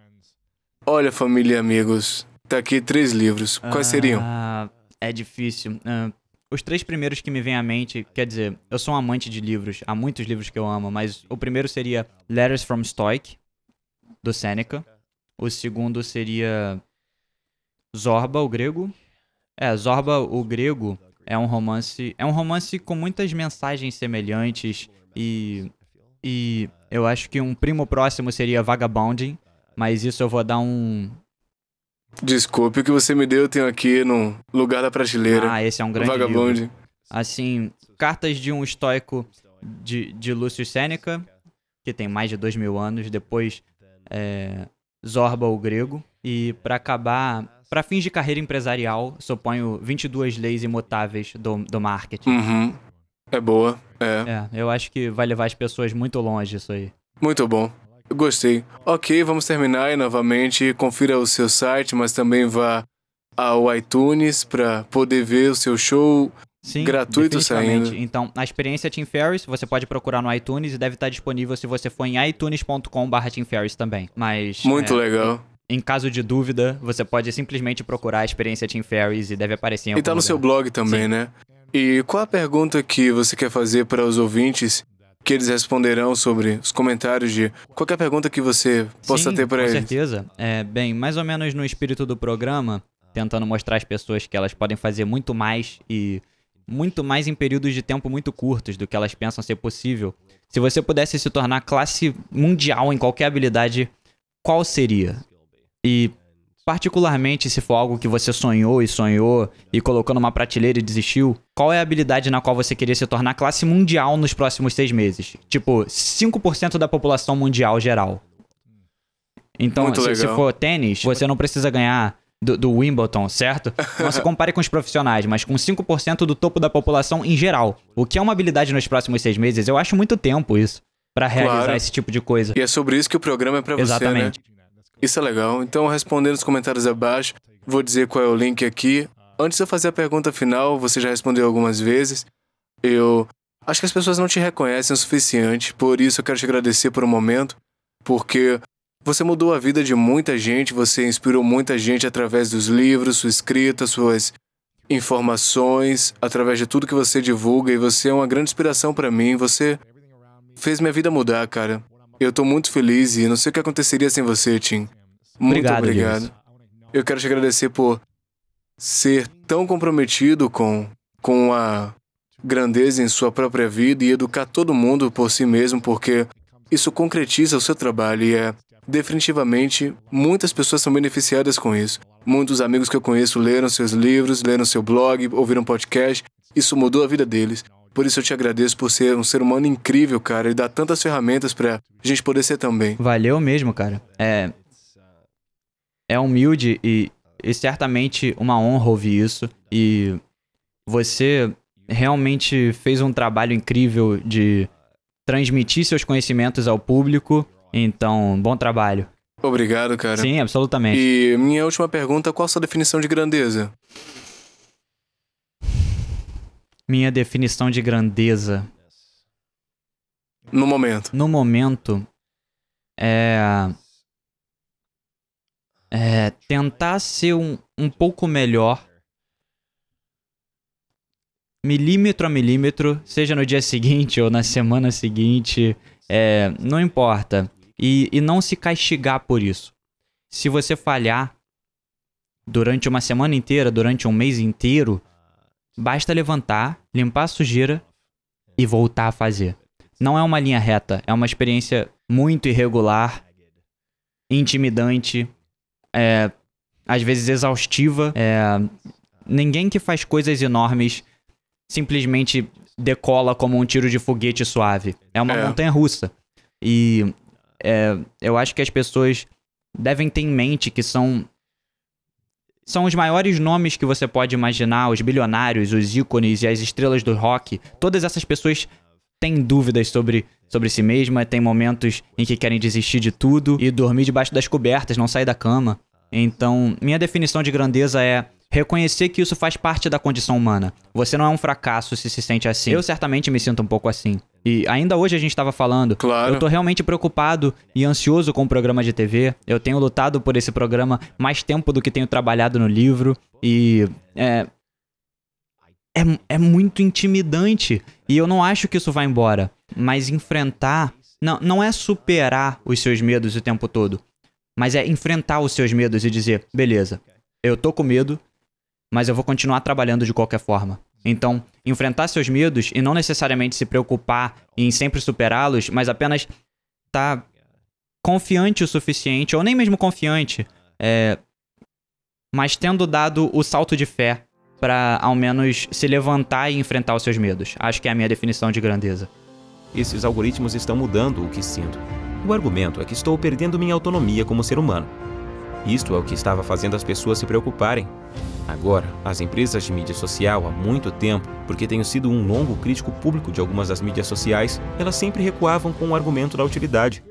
Olha, família e amigos, tá aqui três livros. Quais seriam? Ah, é difícil. Uh, os três primeiros que me vêm à mente, quer dizer, eu sou um amante de livros, há muitos livros que eu amo, mas o primeiro seria Letters from Stoic, do Seneca. O segundo seria Zorba, o grego. É, Zorba, o grego é um romance, é um romance com muitas mensagens semelhantes e e eu acho que um primo próximo seria Vagabonding, mas isso eu vou dar um Desculpe, o que você me deu eu tenho aqui no lugar da prateleira. Ah, esse é um grande Vagabonde. Assim, cartas de um estoico de, de Lúcio Sêneca, que tem mais de dois mil anos, depois é, Zorba o Grego, e para acabar, para fins de carreira empresarial, suponho 22 leis imutáveis do, do marketing. Uhum. É boa, é. é. Eu acho que vai levar as pessoas muito longe isso aí. Muito bom. Gostei. Ok, vamos terminar e novamente confira o seu site, mas também vá ao iTunes para poder ver o seu show Sim, gratuito saindo. Então, a experiência Tim Ferris, você pode procurar no iTunes e deve estar disponível se você for em itunes.com/barra Tim Ferris também. Mas muito é, legal. Em, caso de dúvida, você pode simplesmente procurar a experiência Tim Ferris e deve aparecer em E tá no lugar. seu blog também, Sim. né? E qual a pergunta que você quer fazer para os ouvintes que eles responderão sobre os comentários de qualquer pergunta que você possa Sim, ter para eles. Com certeza. É, bem, mais ou menos no espírito do programa, tentando mostrar às pessoas que elas podem fazer muito mais e muito mais em períodos de tempo muito curtos do que elas pensam ser possível. Se você pudesse se tornar classe mundial em qualquer habilidade, qual seria? E Particularmente se for algo que você sonhou e sonhou e colocou numa prateleira e desistiu, qual é a habilidade na qual você queria se tornar classe mundial nos próximos seis meses? Tipo, 5% da população mundial geral. Então, se, se, for tênis, você não precisa ganhar do, do Wimbledon, certo? Não se compare com os profissionais, mas com 5% do topo da população em geral. O que é uma habilidade nos próximos seis meses? Eu acho muito tempo isso para realizar claro. esse tipo de coisa. E é sobre isso que o programa é para você, né? Exatamente. Isso é legal. Então, respondendo os comentários abaixo, vou dizer qual é o link aqui. Antes de eu fazer a pergunta final, você já respondeu algumas vezes. Eu acho que as pessoas não te reconhecem o suficiente, por isso eu quero te agradecer por um momento, porque você mudou a vida de muita gente, você inspirou muita gente através dos livros, sua escrita, suas informações, através de tudo que você divulga e você é uma grande inspiração para mim. Você fez minha vida mudar, cara. Eu tô muito feliz e não sei o que aconteceria sem você, Tim. Muito obrigado. obrigado. Eu quero te agradecer por ser tão comprometido com, com a grandeza em sua própria vida e educar todo mundo por si mesmo, porque isso concretiza o seu trabalho e é definitivamente muitas pessoas são beneficiadas com isso. Muitos amigos que eu conheço leram seus livros, leram seu blog, ouviram podcast. Isso mudou a vida deles. Por isso eu te agradeço por ser um ser humano incrível, cara, e dar tantas ferramentas pra gente poder ser também. Valeu mesmo, cara. É. É humilde e, e certamente uma honra ouvir isso. E você realmente fez um trabalho incrível de transmitir seus conhecimentos ao público. Então, bom trabalho. Obrigado, cara. Sim, absolutamente. E minha última pergunta: qual a sua definição de grandeza? minha definição de grandeza. No momento. No momento, é. É. Tentar ser um, um pouco melhor. Milímetro a milímetro, seja no dia seguinte ou na semana seguinte, é, não importa. E, e não se castigar por isso. Se você falhar durante uma semana inteira, durante um mês inteiro, Basta levantar, limpar a sujeira e voltar a fazer. Não é uma linha reta, é uma experiência muito irregular, intimidante, é, às vezes exaustiva. É, ninguém que faz coisas enormes simplesmente decola como um tiro de foguete suave. É uma é. montanha russa. E é, eu acho que as pessoas devem ter em mente que são são os maiores nomes que você pode imaginar, os bilionários, os ícones e as estrelas do rock. Todas essas pessoas têm dúvidas sobre, sobre si mesma, têm momentos em que querem desistir de tudo e dormir debaixo das cobertas, não sair da cama. Então, minha definição de grandeza é reconhecer que isso faz parte da condição humana. Você não é um fracasso se se sente assim. Eu certamente me sinto um pouco assim. E ainda hoje a gente estava falando. Claro. Eu tô realmente preocupado e ansioso com o programa de TV. Eu tenho lutado por esse programa mais tempo do que tenho trabalhado no livro. E é, é, é muito intimidante. E eu não acho que isso vai embora. Mas enfrentar. Não, não é superar os seus medos o tempo todo. Mas é enfrentar os seus medos e dizer: beleza, eu tô com medo, mas eu vou continuar trabalhando de qualquer forma. Então, enfrentar seus medos e não necessariamente se preocupar em sempre superá-los, mas apenas estar tá confiante o suficiente, ou nem mesmo confiante, é, mas tendo dado o salto de fé para ao menos se levantar e enfrentar os seus medos. Acho que é a minha definição de grandeza. Esses algoritmos estão mudando o que sinto. O argumento é que estou perdendo minha autonomia como ser humano. Isto é o que estava fazendo as pessoas se preocuparem. Agora, as empresas de mídia social há muito tempo, porque tenho sido um longo crítico público de algumas das mídias sociais, elas sempre recuavam com o argumento da utilidade.